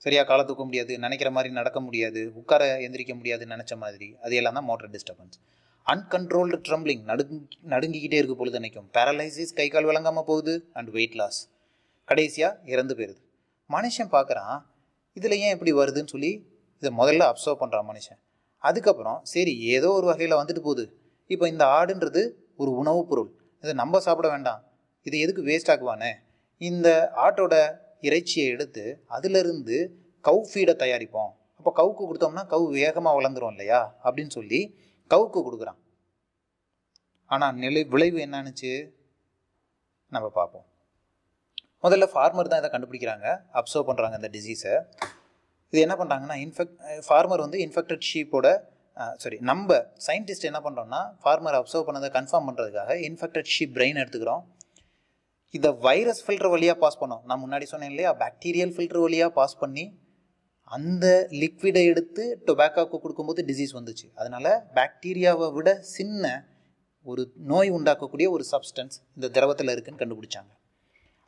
சரியாக காலை தூக்க முடியாது நினைக்கிற மாதிரி நடக்க முடியாது உட்கார எந்திரிக்க முடியாதுன்னு நினச்ச மாதிரி அது எல்லாம் தான் மோட்டர் டிஸ்டர்பன்ஸ் அன்கண்ட்ரோல்டு ட்ரம்ளிங் நடு நடுங்கிக்கிட்டே இருக்க பொழுது நினைக்கும் பேரலைசிஸ் கை கால் விளங்காமல் போகுது அண்ட் வெயிட் லாஸ் கடைசியாக இறந்து போயிடுது மனுஷன் பார்க்குறான் இதில் ஏன் இப்படி வருதுன்னு சொல்லி இதை முதல்ல அப்சர்வ் பண்ணுறான் மனுஷன் அதுக்கப்புறம் சரி ஏதோ ஒரு வகையில் வந்துட்டு போகுது இப்போ இந்த ஆடுன்றது ஒரு உணவுப் பொருள் இதை நம்ம சாப்பிட வேண்டாம் இதை எதுக்கு வேஸ்ட் ஆக்குவானே இந்த ஆட்டோட இறைச்சியை எடுத்து அதிலிருந்து கவு ஃபீடை தயாரிப்போம் அப்போ கவுக்கு கொடுத்தோம்னா கவு வேகமாக வளர்ந்துரும் இல்லையா அப்படின்னு சொல்லி கவுக்கு கொடுக்குறான் ஆனால் நிலை விளைவு என்னன்னுச்சு நம்ம பார்ப்போம் முதல்ல ஃபார்மர் தான் இதை கண்டுபிடிக்கிறாங்க அப்சர்வ் பண்ணுறாங்க இந்த டிசீஸை இது என்ன பண்ணுறாங்கன்னா இன்ஃபெக்ட் ஃபார்மர் வந்து இன்ஃபெக்டட் ஷீப்போட சாரி நம்ம சயின்டிஸ்ட் என்ன பண்ணுறோம்னா ஃபார்மர் அப்சர்வ் பண்ணதை கன்ஃபார்ம் பண்ணுறதுக்காக இன்ஃபெக்டட் ஷீப் பிரெயின் எடுத்துக்கிறோம் இதை வைரஸ் ஃபில்டர் வழியாக பாஸ் பண்ணோம் நான் முன்னாடி சொன்னேன் இல்லையா பாக்டீரியல் ஃபில்டர் வழியாக பாஸ் பண்ணி அந்த லிக்விடை எடுத்து டொபாக்கோக்கு கொடுக்கும்போது டிசீஸ் வந்துச்சு அதனால் பாக்டீரியாவை விட சின்ன ஒரு நோய் உண்டாக்கக்கூடிய ஒரு சப்ஸ்டன்ஸ் இந்த திரவத்தில் இருக்குதுன்னு கண்டுபிடிச்சாங்க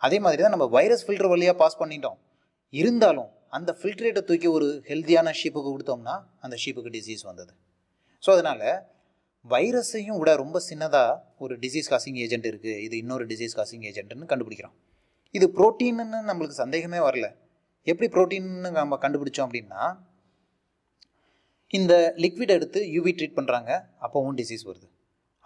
அதே மாதிரி தான் நம்ம வைரஸ் ஃபில்டர் வழியாக பாஸ் பண்ணிட்டோம் இருந்தாலும் அந்த ஃபில்ட்ரேட்டை தூக்கி ஒரு ஹெல்த்தியான ஷீப்புக்கு கொடுத்தோம்னா அந்த ஷீப்புக்கு டிசீஸ் வந்தது ஸோ அதனால் வைரஸையும் விட ரொம்ப சின்னதாக ஒரு டிசீஸ் காசிங் ஏஜென்ட் இருக்குது இது இன்னொரு டிசீஸ் காசிங் ஏஜென்ட்னு கண்டுபிடிக்கிறோம் இது ப்ரோட்டீன்னு நம்மளுக்கு சந்தேகமே வரல எப்படி ப்ரோட்டீன்னு நம்ம கண்டுபிடிச்சோம் அப்படின்னா இந்த லிக்விட் எடுத்து யூவி ட்ரீட் பண்ணுறாங்க அப்போவும் டிசீஸ் வருது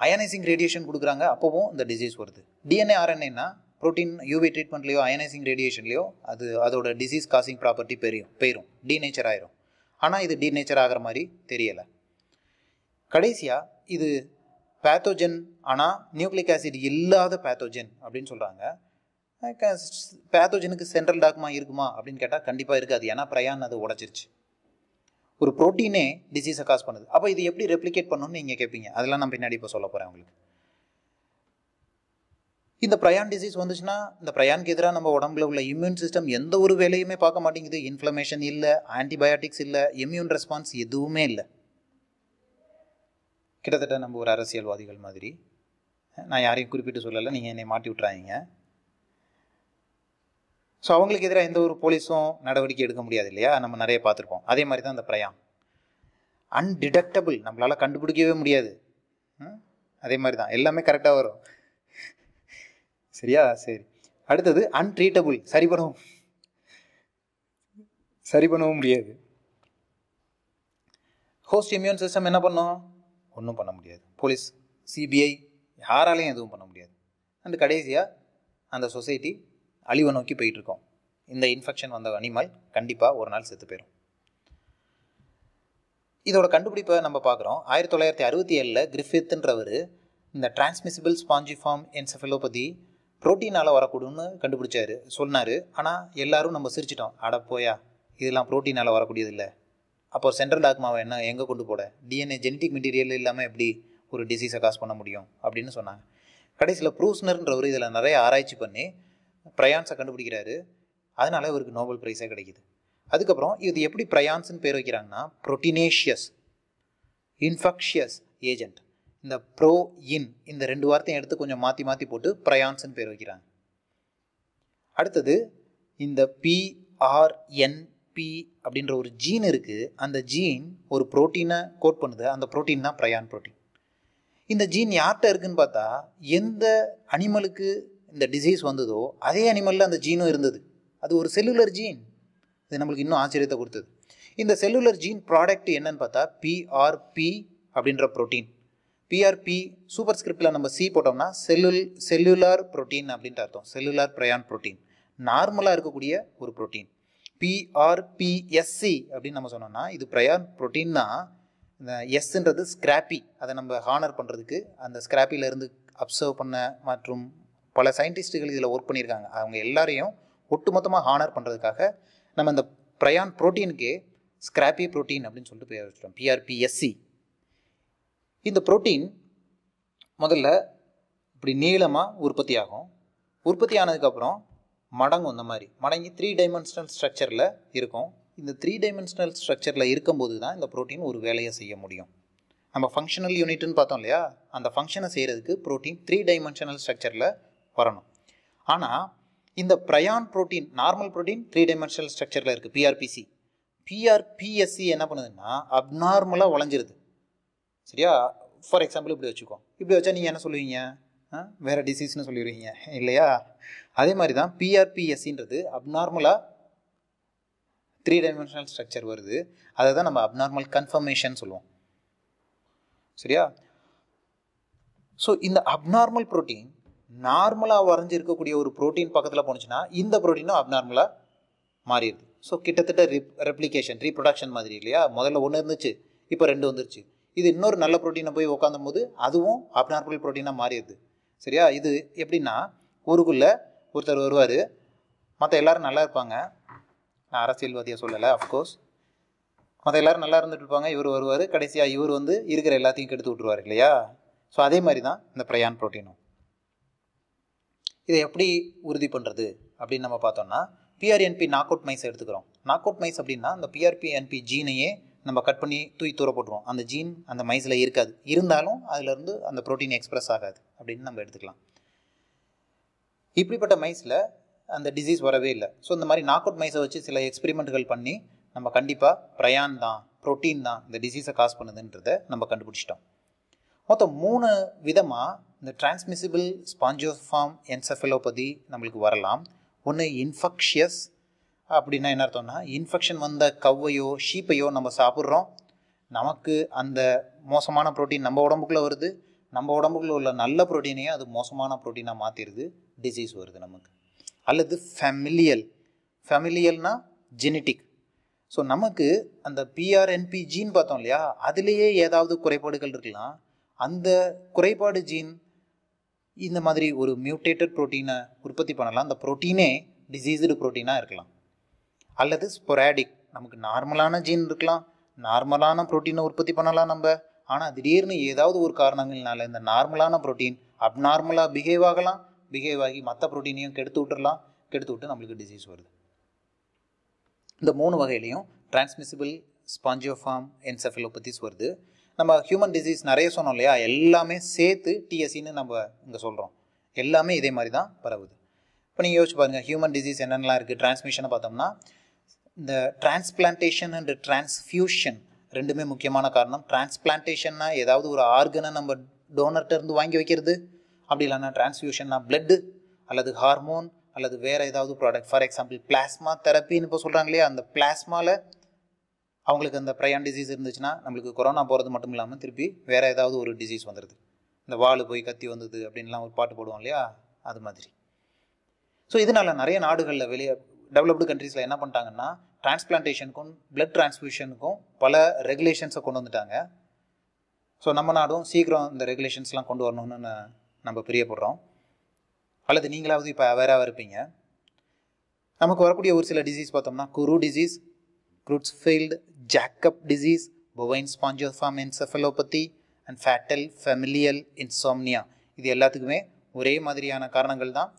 அயனைசிங் ரேடியேஷன் கொடுக்குறாங்க அப்போவும் இந்த டிசீஸ் வருது டிஎன்ஏ ஆர்என்ஏன்னா ப்ரோட்டீன் யூவி ட்ரீட்மெண்ட்லேயோ அயனைசிங் ரேடியேஷன்லேயோ அது அதோட டிசீஸ் காசிங் ப்ராப்பர்ட்டி பெரியும் பெயரும் டீநேச்சர் ஆயிரும் ஆனால் இது டீநேச்சர் ஆகிற மாதிரி தெரியலை கடைசியாக இது பேத்தோஜன் ஆனால் நியூக்ளிக் ஆசிட் இல்லாத பேத்தோஜன் அப்படின்னு சொல்கிறாங்க பேத்தோஜனுக்கு சென்ட்ரல் டாக்மா இருக்குமா அப்படின்னு கேட்டால் கண்டிப்பாக இருக்காது ஏன்னா பிரயான் அது உடச்சிருச்சு ஒரு ப்ரோட்டீனே டிசீஸை காஸ் பண்ணுது அப்போ இது எப்படி ரெப்ளிகேட் பண்ணணும்னு நீங்கள் கேட்பீங்க அதெல்லாம் நான் பின்னாடி இப்போ சொல்ல போகிறேன் உங்களுக்கு இந்த பிரயான் டிசீஸ் வந்துச்சுன்னா இந்த பிரயானுக்கு எதிராக நம்ம உடம்புல உள்ள இம்யூன் சிஸ்டம் எந்த ஒரு வேலையுமே பார்க்க மாட்டேங்குது இன்ஃப்ளமேஷன் இல்லை ஆன்டிபயோட்டிக்ஸ் இல்லை இம்யூன் ரெஸ்பான்ஸ் எதுவுமே இல்லை கிட்டத்தட்ட நம்ம ஒரு அரசியல்வாதிகள் மாதிரி நான் யாரையும் குறிப்பிட்டு சொல்லலை நீங்கள் என்னை மாட்டி விட்றாங்க ஸோ அவங்களுக்கு எதிராக எந்த ஒரு போலீஸும் நடவடிக்கை எடுக்க முடியாது இல்லையா நம்ம நிறைய பார்த்துருப்போம் அதே மாதிரி தான் அந்த பிரயாம் அன்டிடக்டபிள் நம்மளால் கண்டுபிடிக்கவே முடியாது அதே மாதிரி தான் எல்லாமே கரெக்டாக வரும் சரியா சரி அடுத்தது அன்ட்ரீட்டபிள் சரி பண்ணவும் சரி பண்ணவும் முடியாது ஹோஸ்ட் இம்யூன் சிஸ்டம் என்ன பண்ணோம் ஒன்றும் பண்ண முடியாது போலீஸ் சிபிஐ யாராலையும் எதுவும் பண்ண முடியாது அண்ட் கடைசியாக அந்த சொசைட்டி அழிவை நோக்கி போயிட்டுருக்கோம் இந்த இன்ஃபெக்ஷன் வந்த அனிமல் கண்டிப்பாக ஒரு நாள் செத்து போயிடும் இதோட கண்டுபிடிப்பை நம்ம பார்க்குறோம் ஆயிரத்தி தொள்ளாயிரத்தி அறுபத்தி ஏழில் கிரிஃபித்துன்றவர் இந்த டிரான்ஸ்மிசிபிள் ஸ்பாஞ்சிஃபார்ம் என்செஃபலோபதி ப்ரோட்டீனால் வரக்கூடும்னு கண்டுபிடிச்சார் சொன்னார் ஆனால் எல்லோரும் நம்ம சிரிச்சிட்டோம் அட போயா இதெல்லாம் ப்ரோட்டீனால் வரக்கூடியதில்ல அப்போ சென்ட்ரல் டாக்மாவை என்ன எங்கே கொண்டு போட டிஎன்ஏ ஜெனட்டிக் மெட்டீரியல் இல்லாமல் எப்படி ஒரு டிசீஸை காசு பண்ண முடியும் அப்படின்னு சொன்னாங்க கடைசியில் ப்ரூஸ்னர்ன்றவர் இதில் நிறைய ஆராய்ச்சி பண்ணி ப்ரயான்ஸை கண்டுபிடிக்கிறாரு அதனால் இவருக்கு நோபல் ப்ரைஸே கிடைக்கிது அதுக்கப்புறம் இது எப்படி ப்ரயான்ஸுன்னு பேர் வைக்கிறாங்கன்னா ப்ரோட்டினேஷியஸ் இன்ஃபக்ஷியஸ் ஏஜென்ட் இந்த ப்ரோ இன் இந்த ரெண்டு வார்த்தையும் எடுத்து கொஞ்சம் மாற்றி மாற்றி போட்டு ப்ரயான்ஸுன்னு பேர் வைக்கிறாங்க அடுத்தது இந்த பிஆர்என்பி அப்படின்ற ஒரு ஜீன் இருக்குது அந்த ஜீன் ஒரு ப்ரோட்டீனை கோட் பண்ணுது அந்த ப்ரோட்டீன் தான் ப்ரயான் ப்ரோட்டீன் இந்த ஜீன் யார்கிட்ட இருக்குன்னு பார்த்தா எந்த அனிமலுக்கு இந்த டிசீஸ் வந்ததோ அதே அனிமலில் அந்த ஜீனும் இருந்தது அது ஒரு செல்லுலர் ஜீன் இது நம்மளுக்கு இன்னும் ஆச்சரியத்தை கொடுத்தது இந்த செல்லுலர் ஜீன் ப்ராடக்ட் என்னன்னு பார்த்தா பிஆர்பி அப்படின்ற ப்ரோட்டீன் பிஆர்பி சூப்பர் ஸ்கிரிப்டில் நம்ம சி போட்டோம்னா செல்லுல் செல்லுலார் ப்ரோட்டீன் அப்படின்ட்டு அர்த்தம் செல்லுலார் பிரயான் ப்ரோட்டீன் நார்மலாக இருக்கக்கூடிய ஒரு ப்ரோட்டீன் பிஆர்பிஎஸ்சி அப்படின்னு நம்ம சொன்னோம்னா இது ப்ரோட்டீன் தான் இந்த எஸ்ன்றது ஸ்கிராப்பி அதை நம்ம ஹானர் பண்ணுறதுக்கு அந்த ஸ்கிராப்பிலேருந்து அப்சர்வ் பண்ண மற்றும் பல சயின்டிஸ்ட்டுகள் இதில் ஒர்க் பண்ணியிருக்காங்க அவங்க எல்லாரையும் ஒட்டுமொத்தமாக ஹானர் பண்ணுறதுக்காக நம்ம இந்த ப்ரையான் ப்ரோட்டீனுக்கே ஸ்கிராப்பி ப்ரோட்டீன் அப்படின்னு சொல்லிட்டு போய் வச்சிட்டோம் பிஆர்பிஎஸ்சி இந்த ப்ரோட்டீன் முதல்ல இப்படி நீளமாக உற்பத்தி ஆகும் உற்பத்தி ஆனதுக்கப்புறம் மடங்கும் இந்த மாதிரி மடங்கி த்ரீ டைமென்ஷனல் ஸ்ட்ரக்சரில் இருக்கும் இந்த த்ரீ டைமென்ஷனல் ஸ்ட்ரக்சரில் இருக்கும்போது தான் இந்த ப்ரோட்டீன் ஒரு வேலையை செய்ய முடியும் நம்ம ஃபங்க்ஷனல் யூனிட்னு பார்த்தோம் இல்லையா அந்த ஃபங்க்ஷனை செய்கிறதுக்கு ப்ரோட்டீன் த்ரீ டைமென்ஷனல் ஸ்ட்ரக்சரில் வரணும் ஆனால் இந்த prion protein normal protein three dimensional ஸ்ட்ரக்சரில் இருக்குது பிஆர்பிசி பிஆர்பிஎஸ்சி என்ன பண்ணுதுன்னா அப்நார்மலாக உழஞ்சிருது சரியா ஃபார் எக்ஸாம்பிள் இப்படி வச்சுக்கோ இப்படி வச்சா நீங்கள் என்ன சொல்லுவீங்க வேறு டிசீஸ்னு சொல்லிடுவீங்க இல்லையா அதே மாதிரி தான் பிஆர்பிஎஸ்சின்றது அப்நார்மலாக த்ரீ டைமென்ஷனல் ஸ்ட்ரக்சர் வருது அதை தான் நம்ம அப்நார்மல் கன்ஃபர்மேஷன் சொல்லுவோம் சரியா ஸோ இந்த அப்நார்மல் ப்ரோட்டீன் நார்மலாக வரைஞ்சிருக்கக்கூடிய ஒரு ப்ரோட்டீன் பக்கத்தில் போனுச்சுன்னா இந்த ப்ரோட்டீனும் அப்நார்மலாக மாறிடுது ஸோ கிட்டத்தட்ட ரிப் ரெப்ளிகேஷன் ரீப்ரொடக்ஷன் மாதிரி இல்லையா முதல்ல ஒன்று இருந்துச்சு இப்போ ரெண்டு வந்துருச்சு இது இன்னொரு நல்ல ப்ரோட்டீனை போய் உட்காந்தும் போது அதுவும் அப்நார்மல் ப்ரோட்டீனாக மாறிடுது சரியா இது எப்படின்னா ஊருக்குள்ளே ஒருத்தர் வருவார் மற்ற எல்லோரும் நல்லா இருப்பாங்க நான் அரசியல்வாதியாக சொல்லலை அஃப்கோர்ஸ் மற்ற எல்லோரும் நல்லா இருந்துட்டு இருப்பாங்க இவர் வருவார் கடைசியாக இவர் வந்து இருக்கிற எல்லாத்தையும் கெடுத்து விட்ருவார் இல்லையா ஸோ அதே மாதிரி தான் இந்த ப்ரயான் ப்ரோட்டீனும் இதை எப்படி உறுதி பண்ணுறது அப்படின்னு நம்ம பார்த்தோம்னா பிஆர்என்பி நாக் அவுட் மைஸ் எடுத்துக்கிறோம் நாக் அவுட் மைஸ் அப்படின்னா அந்த பிஆர்பிஎன்பி ஜீனையே நம்ம கட் பண்ணி தூய் தூர போட்டுருவோம் அந்த ஜீன் அந்த மைஸில் இருக்காது இருந்தாலும் அதிலிருந்து அந்த ப்ரோட்டீன் எக்ஸ்ப்ரெஸ் ஆகாது அப்படின்னு நம்ம எடுத்துக்கலாம் இப்படிப்பட்ட மைஸில் அந்த டிசீஸ் வரவே இல்லை ஸோ இந்த மாதிரி நாக் அவுட் மைஸை வச்சு சில எக்ஸ்பெரிமெண்ட்கள் பண்ணி நம்ம கண்டிப்பாக பிரயான் தான் ப்ரோட்டீன் தான் இந்த டிசீஸை காஸ் பண்ணுதுன்றதை நம்ம கண்டுபிடிச்சிட்டோம் மொத்தம் மூணு விதமாக இந்த டிரான்ஸ்மிசிபிள் ஸ்பான்ஜோஃபார்ம் என்செஃபலோபதி நம்மளுக்கு வரலாம் ஒன்று இன்ஃபெக்ஷியஸ் அப்படின்னா என்ன அர்த்தம்னா இன்ஃபெக்ஷன் வந்த கவ்வையோ ஷீப்பையோ நம்ம சாப்பிட்றோம் நமக்கு அந்த மோசமான ப்ரோட்டீன் நம்ம உடம்புக்குள்ளே வருது நம்ம உடம்புக்குள்ளே உள்ள நல்ல ப்ரோட்டீனையே அது மோசமான ப்ரோட்டீனாக மாற்றிடுது டிசீஸ் வருது நமக்கு அல்லது ஃபெமிலியல் ஃபெமிலியல்னால் ஜெனட்டிக் ஸோ நமக்கு அந்த பிஆர்என்பி ஜீன் பார்த்தோம் இல்லையா அதுலேயே ஏதாவது குறைபாடுகள் இருக்கலாம் அந்த குறைபாடு ஜீன் இந்த மாதிரி ஒரு மியூட்டேட்டட் ப்ரோட்டீனை உற்பத்தி பண்ணலாம் அந்த ப்ரோட்டீனே டிசீஸ்டு ப்ரோட்டீனாக இருக்கலாம் அல்லது ஸ்பொராடிக் நமக்கு நார்மலான ஜீன் இருக்கலாம் நார்மலான ப்ரோட்டீனை உற்பத்தி பண்ணலாம் நம்ம ஆனால் திடீர்னு ஏதாவது ஒரு காரணங்கள்னால இந்த நார்மலான ப்ரோட்டீன் அப்நார்மலாக பிஹேவ் ஆகலாம் பிஹேவ் ஆகி மற்ற ப்ரோட்டீனையும் கெடுத்து விட்டுறலாம் கெடுத்து விட்டு நம்மளுக்கு டிசீஸ் வருது இந்த மூணு வகையிலையும் டிரான்ஸ்மிசிபிள் ஸ்பாஞ்சியோஃபார்ம் என்செஃபலோபத்திஸ் வருது நம்ம ஹியூமன் டிசீஸ் நிறைய சொன்னோம் இல்லையா எல்லாமே சேர்த்து டிஎஸ்சின்னு e நம்ம இங்கே சொல்கிறோம் எல்லாமே இதே மாதிரி தான் பரவுது இப்போ நீங்கள் யோசிச்சு பாருங்கள் ஹியூமன் டிசீஸ் என்னென்னலாம் இருக்குது டிரான்ஸ்மிஷனை பார்த்தோம்னா இந்த டிரான்ஸ்பிளான்டேஷன் அண்ட் டிரான்ஸ்ஃபியூஷன் ரெண்டுமே முக்கியமான காரணம் டிரான்ஸ்பிளான்டேஷன்னா ஏதாவது ஒரு ஆர்கனை நம்ம இருந்து வாங்கி வைக்கிறது அப்படி இல்லைன்னா டிரான்ஸ்ஃபியூஷன்னா பிளட்டு அல்லது ஹார்மோன் அல்லது வேறு ஏதாவது ப்ராடக்ட் ஃபார் எக்ஸாம்பிள் பிளாஸ்மா தெரப்பின்னு இப்போ சொல்கிறாங்களே அந்த பிளாஸ்மாவில் அவங்களுக்கு அந்த ப்ரையான் டிசீஸ் இருந்துச்சுன்னா நம்மளுக்கு கொரோனா போகிறது மட்டும் இல்லாமல் திருப்பி வேறு ஏதாவது ஒரு டிசீஸ் வந்துடுது இந்த வால் போய் கத்தி வந்தது அப்படின்லாம் ஒரு பாட்டு போடுவோம் இல்லையா அது மாதிரி ஸோ இதனால் நிறைய நாடுகளில் வெளியே டெவலப்டு கண்ட்ரீஸில் என்ன பண்ணிட்டாங்கன்னா டிரான்ஸ்பிளான்டேஷனுக்கும் பிளட் டிரான்ஸ்ஃபியூஷனுக்கும் பல ரெகுலேஷன்ஸை கொண்டு வந்துட்டாங்க ஸோ நம்ம நாடும் சீக்கிரம் இந்த ரெகுலேஷன்ஸ்லாம் கொண்டு வரணும்னு நம்ம பிரியப்படுறோம் அல்லது நீங்களாவது இப்போ அவேராக இருப்பீங்க நமக்கு வரக்கூடிய ஒரு சில டிசீஸ் பார்த்தோம்னா kuru disease Creutzfeldt Jacob disease, bovine spongiform encephalopathy and fatal familial insomnia இது எல்லாத்துக்குமே ஒரே மாதிரியான காரணங்கள் தான்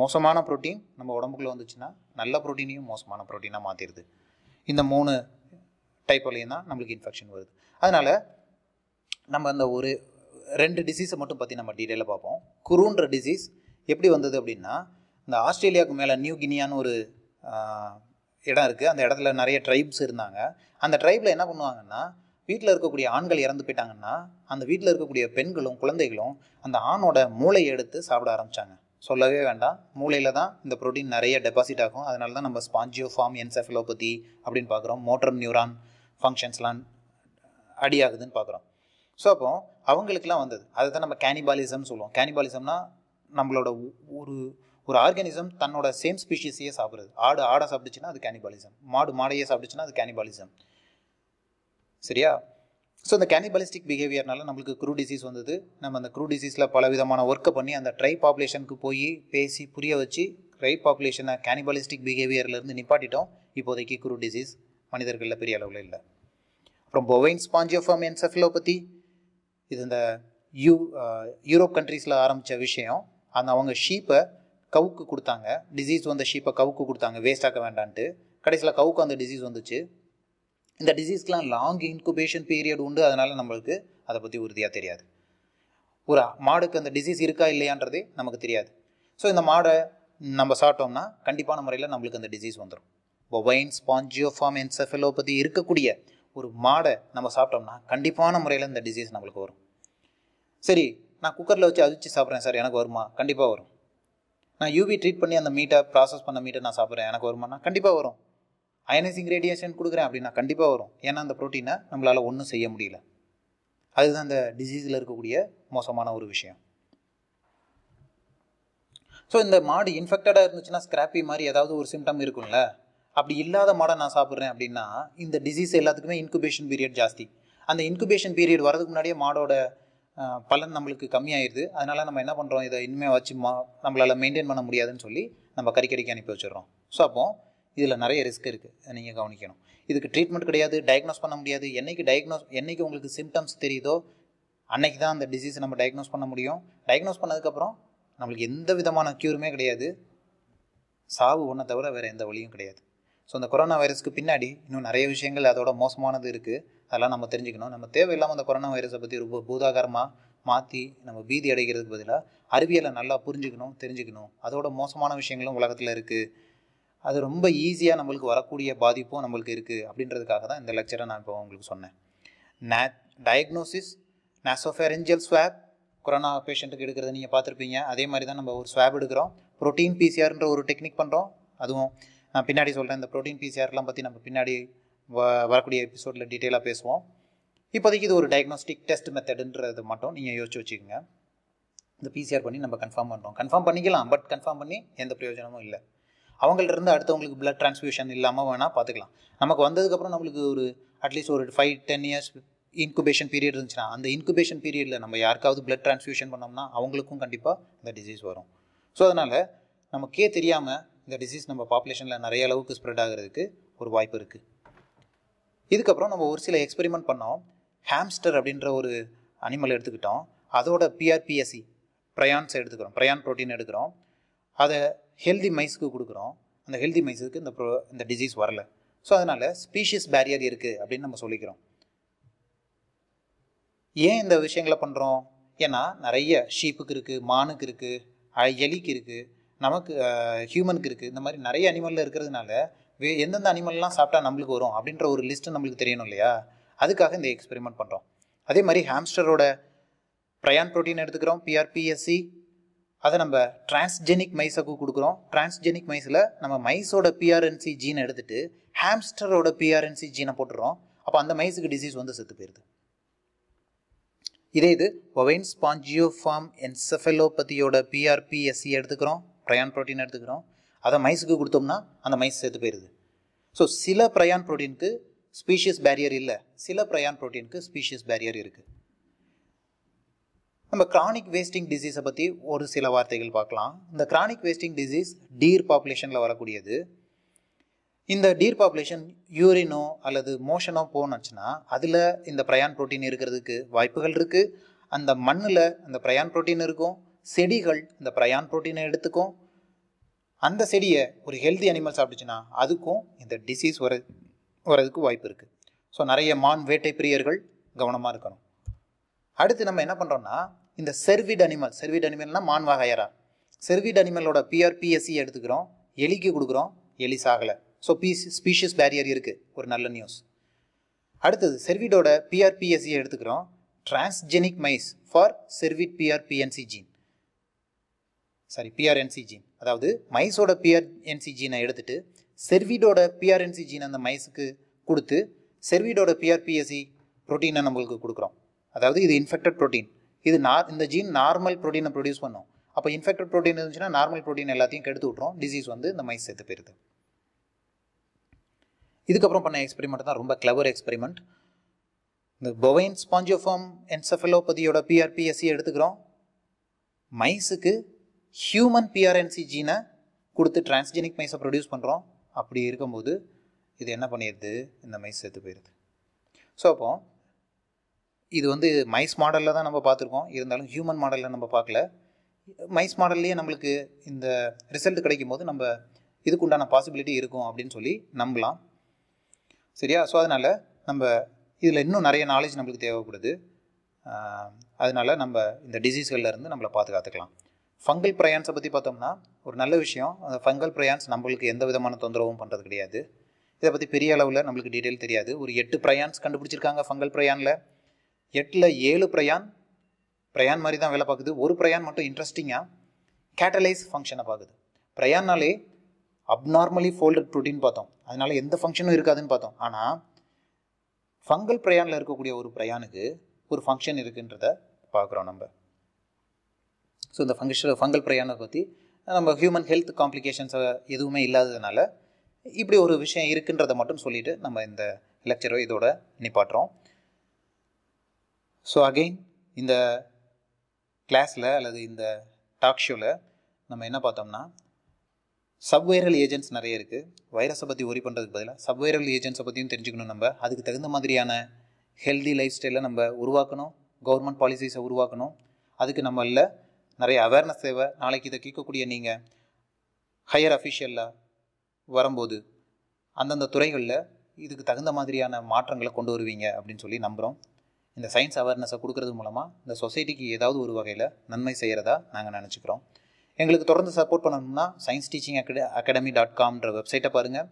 மோசமான ப்ரோட்டீன் நம்ம உடம்புக்குள்ளே வந்துச்சுன்னா நல்ல ப்ரோட்டீனையும் மோசமான ப்ரோட்டீனாக மாற்றிடுது இந்த மூணு டைப்லையும் தான் நம்மளுக்கு இன்ஃபெக்ஷன் வருது அதனால் நம்ம அந்த ஒரு ரெண்டு டிசீஸை மட்டும் பற்றி நம்ம டீட்டெயிலாக பார்ப்போம் குருன்ற டிசீஸ் எப்படி வந்தது அப்படின்னா இந்த ஆஸ்திரேலியாவுக்கு மேலே நியூ கினியான்னு ஒரு இடம் இருக்குது அந்த இடத்துல நிறைய ட்ரைப்ஸ் இருந்தாங்க அந்த ட்ரைப்பில் என்ன பண்ணுவாங்கன்னா வீட்டில் இருக்கக்கூடிய ஆண்கள் இறந்து போயிட்டாங்கன்னா அந்த வீட்டில் இருக்கக்கூடிய பெண்களும் குழந்தைகளும் அந்த ஆணோட மூளையை எடுத்து சாப்பிட ஆரம்பித்தாங்க சொல்லவே வேண்டாம் மூளையில் தான் இந்த ப்ரோட்டீன் நிறைய டெபாசிட் ஆகும் அதனால தான் நம்ம ஸ்பான்ஜியோ ஃபார்ம் என்செஃபலோபதி அப்படின்னு பார்க்குறோம் மோட்டர் நியூரான் ஃபங்க்ஷன்ஸ்லாம் அடியாகுதுன்னு பார்க்குறோம் ஸோ அப்போ அவங்களுக்குலாம் வந்தது அதை தான் நம்ம கேனிபாலிசம்னு சொல்லுவோம் கேனிபாலிசம்னா நம்மளோட ஒரு ஒரு ஆர்கானிசம் தன்னோட சேம் ஸ்பீஷிஸையே சாப்பிட்றது ஆடு ஆடை சாப்பிடுச்சுன்னா அது கேனிபாலிசம் மாடு மாடையே சாப்பிடுச்சுன்னா அது கேனிபாலிசம் சரியா ஸோ இந்த கேனிபாலிஸ்டிக் பிஹேவியர்னால நம்மளுக்கு குரூ டிசீஸ் வந்தது நம்ம அந்த குரூ டிசீஸில் பல விதமான ஒர்க்கை பண்ணி அந்த ட்ரை பாப்புலேஷனுக்கு போய் பேசி புரிய வச்சு ட்ரை பாப்புலேஷனை கேனிபலிஸ்டிக் பிஹேவியர்லேருந்து நிப்பாட்டிட்டோம் இப்போதைக்கு க்ரூ டிசீஸ் மனிதர்களில் பெரிய அளவில் இல்லை அப்புறம் பொவைன் ஸ்பாஞ்சியோஃபார்ம் என்செஃபிலோபதி இது இந்த யூ யூரோப் கண்ட்ரீஸில் ஆரம்பித்த விஷயம் அந்த அவங்க ஷீப்பை கவுக்கு கொடுத்தாங்க டிசீஸ் வந்த ஷீப்பை கவுக்கு கொடுத்தாங்க வேஸ்ட் ஆக்க வேண்டான்ட்டு கடைசியில் கவுக்கு அந்த டிசீஸ் வந்துச்சு இந்த டிசீஸ்க்கெலாம் லாங் இன்குபேஷன் பீரியட் உண்டு அதனால் நம்மளுக்கு அதை பற்றி உறுதியாக தெரியாது ஒரு மாடுக்கு அந்த டிசீஸ் இருக்கா இல்லையான்றதே நமக்கு தெரியாது ஸோ இந்த மாடை நம்ம சாப்பிட்டோம்னா கண்டிப்பான முறையில் நம்மளுக்கு அந்த டிசீஸ் வந்துடும் பொவைன் ஸ்பாஞ்சியோஃபார்ம் என்செஃபலோபதி இருக்கக்கூடிய ஒரு மாடை நம்ம சாப்பிட்டோம்னா கண்டிப்பான முறையில் இந்த டிசீஸ் நம்மளுக்கு வரும் சரி நான் குக்கரில் வச்சு அதிச்சு சாப்பிட்றேன் சார் எனக்கு வருமா கண்டிப்பாக வரும் நான் யூவி ட்ரீட் பண்ணி அந்த மீட்டை ப்ராசஸ் பண்ண மீட்டை நான் சாப்பிட்றேன் எனக்கு வருமானா கண்டிப்பாக வரும் அயனைசிங் ரேடியேஷன் கொடுக்குறேன் அப்படின்னா கண்டிப்பாக வரும் ஏன்னா அந்த ப்ரோட்டீனை நம்மளால் ஒன்றும் செய்ய முடியல அதுதான் அந்த டிசீஸில் இருக்கக்கூடிய மோசமான ஒரு விஷயம் ஸோ இந்த மாடு இன்ஃபெக்டடாக இருந்துச்சுன்னா ஸ்க்ராப்பி மாதிரி ஏதாவது ஒரு சிம்டம் இருக்கும்ல அப்படி இல்லாத மாடை நான் சாப்பிட்றேன் அப்படின்னா இந்த டிசீஸ் எல்லாத்துக்குமே இன்குபேஷன் பீரியட் ஜாஸ்தி அந்த இன்குபேஷன் பீரியட் வரதுக்கு முன்னாடியே மாடோட பலன் நம்மளுக்கு கம்மியாயிடுது அதனால் நம்ம என்ன பண்ணுறோம் இதை இனிமேல் வச்சு மா நம்மளால் மெயின்டைன் பண்ண முடியாதுன்னு சொல்லி நம்ம கறிக்கடிக்கு அனுப்பி வச்சிடுறோம் ஸோ அப்போது இதில் நிறைய ரிஸ்க் இருக்குது நீங்கள் கவனிக்கணும் இதுக்கு ட்ரீட்மெண்ட் கிடையாது டயக்னோஸ் பண்ண முடியாது என்றைக்கு டயக்னோஸ் என்றைக்கு உங்களுக்கு சிம்டம்ஸ் தெரியுதோ அன்னைக்கு தான் அந்த டிசீஸ் நம்ம டயக்னோஸ் பண்ண முடியும் டயக்னோஸ் பண்ணதுக்கப்புறம் நம்மளுக்கு எந்த விதமான க்யூருமே கிடையாது சாவு ஒன்றை தவிர வேறு எந்த வழியும் கிடையாது ஸோ அந்த கொரோனா வைரஸ்க்கு பின்னாடி இன்னும் நிறைய விஷயங்கள் அதோட மோசமானது இருக்குது அதெல்லாம் நம்ம தெரிஞ்சுக்கணும் நம்ம தேவையில்லாமல் அந்த கொரோனா வைரஸை பற்றி ரொம்ப பூதாகரமாக மாற்றி நம்ம பீதி அடைகிறதுக்கு பதிலாக அறிவியலை நல்லா புரிஞ்சுக்கணும் தெரிஞ்சுக்கணும் அதோட மோசமான விஷயங்களும் உலகத்தில் இருக்குது அது ரொம்ப ஈஸியாக நம்மளுக்கு வரக்கூடிய பாதிப்பும் நம்மளுக்கு இருக்குது அப்படின்றதுக்காக தான் இந்த லெக்சரை நான் இப்போ உங்களுக்கு சொன்னேன் நே டயக்னோசிஸ் நேசோஃபெரஞ்சல் ஸ்வாப் கொரோனா பேஷண்ட்டுக்கு எடுக்கிறத நீங்கள் பார்த்துருப்பீங்க அதே மாதிரி தான் நம்ம ஒரு ஸ்வாப் எடுக்கிறோம் ப்ரோட்டீன் பிசிஆர்ன்ற ஒரு டெக்னிக் பண்ணுறோம் அதுவும் நான் பின்னாடி சொல்கிறேன் இந்த ப்ரோட்டீன் பிசிஆர்லாம் பற்றி நம்ம பின்னாடி வரக்கூடிய எபிசோடில் டீட்டெயிலாக பேசுவோம் இப்போதைக்கு இது ஒரு டயக்னோஸ்டிக் டெஸ்ட் மெத்தடுன்றது மட்டும் நீங்கள் யோசிச்சு வச்சுக்கோங்க இந்த பிசிஆர் பண்ணி நம்ம கன்ஃபார்ம் பண்ணுறோம் கன்ஃபார்ம் பண்ணிக்கலாம் பட் கன்ஃபார்ம் பண்ணி எந்த பிரயோஜனமும் இல்லை அவங்கள்ட்ட அடுத்தவங்களுக்கு பிளட் ட்ரான்ஸ்ஃபியூஷன் இல்லாமல் வேணால் பார்த்துக்கலாம் நமக்கு வந்ததுக்கப்புறம் நம்மளுக்கு ஒரு அட்லீஸ்ட் ஒரு five ten years incubation period இருந்துச்சுன்னா அந்த இன்குபேஷன் பீரியடில் நம்ம யாருக்காவது பிளட் ட்ரான்ஸ்ஃபியூஷன் பண்ணோம்னா அவங்களுக்கும் கண்டிப்பாக இந்த டிசீஸ் வரும் ஸோ அதனால் நமக்கே தெரியாமல் இந்த டிசீஸ் நம்ம பாப்புலேஷனில் நிறைய அளவுக்கு ஸ்ப்ரெட் ஆகிறதுக்கு ஒரு வாய்ப்பு இருக்குது இதுக்கப்புறம் நம்ம ஒரு சில எக்ஸ்பெரிமெண்ட் பண்ணோம் ஹாம்ஸ்டர் அப்படின்ற ஒரு அனிமல் எடுத்துக்கிட்டோம் அதோட பிஆர்பிஎஸ்சி ப்ரையான்ஸ் எடுத்துக்கிறோம் ப்ரையான் ப்ரோட்டீன் எடுக்கிறோம் அதை ஹெல்தி மைஸுக்கு கொடுக்குறோம் அந்த ஹெல்தி மைஸுக்கு இந்த ப்ரோ இந்த டிசீஸ் வரல ஸோ அதனால் ஸ்பீஷியஸ் பேரியர் இருக்குது அப்படின்னு நம்ம சொல்லிக்கிறோம் ஏன் இந்த விஷயங்களை பண்ணுறோம் ஏன்னா நிறைய ஷீப்புக்கு இருக்குது மானுக்கு இருக்குது எலிக்கு இருக்குது நமக்கு ஹியூமனுக்கு இருக்குது இந்த மாதிரி நிறைய அனிமலில் இருக்கிறதுனால வே எந்தெந்த அனிமல்லாம் சாப்பிட்டா நம்மளுக்கு வரும் அப்படின்ற ஒரு லிஸ்ட்டு நம்மளுக்கு தெரியணும் இல்லையா அதுக்காக இந்த எக்ஸ்பெரிமெண்ட் பண்ணுறோம் அதே மாதிரி ஹாம்ஸ்டரோட ப்ரையான் ப்ரோட்டீன் எடுத்துக்கிறோம் பிஆர்பிஎஸ்சி அதை நம்ம டிரான்ஸ்ஜெனிக் மைஸுக்கு கொடுக்குறோம் டிரான்ஸ்ஜெனிக் மைஸில் நம்ம மைஸோட பிஆர்என்சி ஜீனை எடுத்துட்டு ஹாம்ஸ்டரோட பிஆர்என்சி ஜீனை போட்டுறோம் அப்போ அந்த மைஸுக்கு டிசீஸ் வந்து செத்து போயிடுது இதே இது ஒவைன் ஸ்பாஞ்சியோஃபார்ம் என்செஃபலோபதியோட பிஆர்பிஎஸ்சி எடுத்துக்கிறோம் ப்ரையான் ப்ரோட்டீன் எடுத்துக்கிறோம் அதை மைஸுக்கு கொடுத்தோம்னா அந்த மைஸ் சேர்த்து போயிடுது ஸோ சில ப்ரையான் ப்ரோட்டீனுக்கு ஸ்பீஷியஸ் பேரியர் இல்லை சில ப்ரையான் ப்ரோட்டீனுக்கு ஸ்பீஷியஸ் பேரியர் இருக்குது நம்ம கிரானிக் வேஸ்டிங் டிசீஸை பற்றி ஒரு சில வார்த்தைகள் பார்க்கலாம் இந்த கிரானிக் வேஸ்டிங் டிசீஸ் டீர் பாப்புலேஷனில் வரக்கூடியது இந்த டீர் பாப்புலேஷன் யூரினோ அல்லது மோஷனோ போனுச்சுன்னா அதில் இந்த ப்ரையான் ப்ரோட்டீன் இருக்கிறதுக்கு வாய்ப்புகள் இருக்குது அந்த மண்ணில் அந்த ப்ரையான் ப்ரோட்டீன் இருக்கும் செடிகள் இந்த ப்ரயான் ப்ரோட்டீனை எடுத்துக்கும் அந்த செடியை ஒரு ஹெல்தி அனிமல் சாப்பிட்டுச்சுன்னா அதுக்கும் இந்த டிசீஸ் வர வரதுக்கு வாய்ப்பு இருக்குது ஸோ நிறைய மான் வேட்டை பிரியர்கள் கவனமாக இருக்கணும் அடுத்து நம்ம என்ன பண்ணுறோம்னா இந்த செர்விட் அனிமல் செர்விட் அனிமல்னால் மான் வகையரா செர்விட் அனிமலோட பிஆர்பிஎஸ்சி எடுத்துக்கிறோம் எலிக்கு கொடுக்குறோம் எலி சாகலை ஸோ பீஸ் ஸ்பீஷியஸ் பேரியர் இருக்குது ஒரு நல்ல நியூஸ் அடுத்தது செர்விடோட பிஆர்பிஎஸ்சியை எடுத்துக்கிறோம் transgenic mice for cervid PRPNC gene sorry PRNC gene அதாவது மைஸோட பிஆர்என்சி ஜீனை எடுத்துகிட்டு செர்விடோட பிஆர்என்சி ஜீன் அந்த மைஸுக்கு கொடுத்து செர்விடோட பிஆர்பிஎஸ்சி ப்ரோட்டீனை e நம்மளுக்கு கொடுக்குறோம் அதாவது இது இன்ஃபெக்டட் ப்ரோட்டீன் இது நார் இந்த ஜீன் நார்மல் ப்ரோட்டீனை ப்ரொடியூஸ் பண்ணும் அப்போ இன்ஃபெக்டட் ப்ரோட்டீன் இருந்துச்சுன்னா நார்மல் ப்ரோட்டீன் எல்லாத்தையும் கெடுத்து விட்றோம் டிசீஸ் வந்து இந்த மைஸ் சேர்த்து போயிருது இதுக்கப்புறம் பண்ண எக்ஸ்பெரிமெண்ட் தான் ரொம்ப கிளவர் எக்ஸ்பெரிமெண்ட் இந்த பொவைன் ஸ்பாஞ்சியோஃபார்ம் என்செஃபலோபதியோட பிஆர்பிஎஸ்சி எடுத்துக்கிறோம் மைஸுக்கு ஹியூமன் பிஆர்என்சி ஜீனை கொடுத்து டிரான்ஸ்ஜெனிக் மைஸை ப்ரொடியூஸ் பண்ணுறோம் அப்படி இருக்கும்போது இது என்ன பண்ணிடுது இந்த மைஸ் செத்து போயிடுது ஸோ அப்போ இது வந்து மைஸ் மாடலில் தான் நம்ம பார்த்துருக்கோம் இருந்தாலும் ஹியூமன் மாடலில் நம்ம பார்க்கல மைஸ் மாடல்லையே நம்மளுக்கு இந்த ரிசல்ட் கிடைக்கும் போது நம்ம இதுக்கு உண்டான பாசிபிலிட்டி இருக்கும் அப்படின்னு சொல்லி நம்பலாம் சரியா ஸோ அதனால் நம்ம இதில் இன்னும் நிறைய நாலேஜ் நம்மளுக்கு தேவைப்படுது அதனால் நம்ம இந்த டிசீஸ்கள்லேருந்து நம்மளை பாதுகாத்துக்கலாம் ஃபங்கல் பிரயான்ஸை பற்றி பார்த்தோம்னா ஒரு நல்ல விஷயம் அந்த ஃபங்கல் பிரயான்ஸ் நம்மளுக்கு எந்த விதமான தொந்தரவும் பண்ணுறது கிடையாது இதை பற்றி பெரிய அளவில் நம்மளுக்கு டீட்டெயில் தெரியாது ஒரு எட்டு பிரயான்ஸ் கண்டுபிடிச்சிருக்காங்க ஃபங்கல் பிரயானில் எட்டில் ஏழு பிரயான் பிரயான் மாதிரி தான் வேலை பார்க்குது ஒரு பிரயான் மட்டும் இன்ட்ரெஸ்டிங்காக கேட்டலைஸ் ஃபங்க்ஷனை பார்க்குது பிரயான்னாலே அப்நார்மலி ஃபோல்டட் ப்ரோட்டீன் பார்த்தோம் அதனால் எந்த ஃபங்க்ஷனும் இருக்காதுன்னு பார்த்தோம் ஆனால் ஃபங்கல் பிரயானில் இருக்கக்கூடிய ஒரு பிரயானுக்கு ஒரு ஃபங்க்ஷன் இருக்குன்றத பார்க்குறோம் நம்ம ஸோ இந்த ஃபங்கல் ஃபங்கல் பிரயானை பற்றி நம்ம ஹியூமன் ஹெல்த் காம்ப்ளிகேஷன்ஸ் எதுவுமே இல்லாததுனால இப்படி ஒரு விஷயம் இருக்குன்றதை மட்டும் சொல்லிவிட்டு நம்ம இந்த லெக்சரை இதோட நிப்பாட்டுறோம் ஸோ அகெயின் இந்த கிளாஸில் அல்லது இந்த டாக் ஷோவில் நம்ம என்ன பார்த்தோம்னா சப்வைரல் ஏஜென்ட்ஸ் நிறைய இருக்குது வைரஸை பற்றி ஒரி பண்ணுறதுக்கு பதிலாக சப்வைரல் ஏஜென்ட்ஸை பற்றியும் தெரிஞ்சுக்கணும் நம்ம அதுக்கு தகுந்த மாதிரியான ஹெல்தி லைஃப் ஸ்டைலை நம்ம உருவாக்கணும் கவர்மெண்ட் பாலிசிஸை உருவாக்கணும் அதுக்கு நம்மளில் நிறைய அவேர்னஸ் தேவை நாளைக்கு இதை கேட்கக்கூடிய நீங்கள் ஹையர் அஃபிஷியலில் வரும்போது அந்தந்த துறைகளில் இதுக்கு தகுந்த மாதிரியான மாற்றங்களை கொண்டு வருவீங்க அப்படின்னு சொல்லி நம்புகிறோம் இந்த சயின்ஸ் அவேர்னஸை கொடுக்கறது மூலமாக இந்த சொசைட்டிக்கு ஏதாவது ஒரு வகையில் நன்மை செய்கிறதா நாங்கள் நினச்சிக்கிறோம் எங்களுக்கு தொடர்ந்து சப்போர்ட் பண்ணணும்னா சயின்ஸ் டீச்சிங் அகட அகாடமி டாட் காம்ன்ற வெப்சைட்டை பாருங்கள்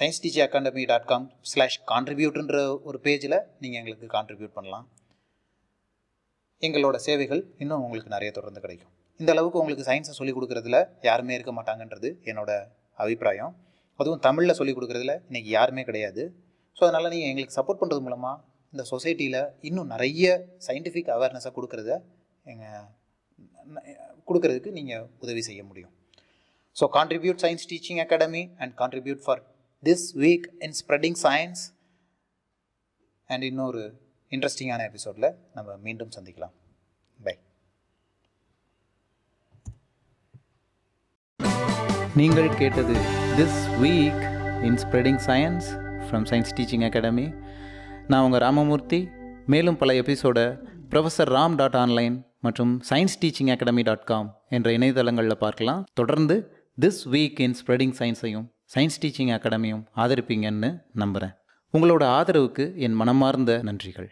science teaching academy dot com slash கான்ட்ரிபியூட்ன்ற ஒரு பேஜில் நீங்கள் எங்களுக்கு கான்ட்ரிபியூட் பண்ணலாம் எங்களோட சேவைகள் இன்னும் உங்களுக்கு நிறைய தொடர்ந்து கிடைக்கும் இந்த அளவுக்கு உங்களுக்கு சயின்ஸை சொல்லிக் கொடுக்குறதுல யாருமே இருக்க மாட்டாங்கன்றது என்னோட அபிப்பிராயம் அதுவும் தமிழில் சொல்லிக் கொடுக்குறதுல இன்றைக்கி யாருமே கிடையாது ஸோ அதனால் நீங்கள் எங்களுக்கு சப்போர்ட் பண்ணுறது மூலமாக இந்த சொசைட்டியில் இன்னும் நிறைய சயின்டிஃபிக் அவேர்னஸை கொடுக்குறத எங்கள் கொடுக்கறதுக்கு நீங்கள் உதவி செய்ய முடியும் so contribute science teaching academy and contribute for this week in spreading science and இன்னொரு இன்ட்ரெஸ்டிங்கான எபிசோடில் நம்ம மீண்டும் சந்திக்கலாம் பை நீங்கள் கேட்டது this week in spreading science from science teaching academy நான் உங்கள் ராமமூர்த்தி மேலும் பல எபிசோடை ப்ரொஃபஸர் ராம் டாட் ஆன்லைன் மற்றும் science teaching academy dot com என்ற இணையதளங்களில் பார்க்கலாம் தொடர்ந்து திஸ் வீக் இன் ஸ்ப்ரெடிங் சயின்ஸையும் சயின்ஸ் டீச்சிங் அகாடமியும் ஆதரிப்பீங்கன்னு நம்புகிறேன் உங்களோட ஆதரவுக்கு என் மனமார்ந்த நன்றிகள்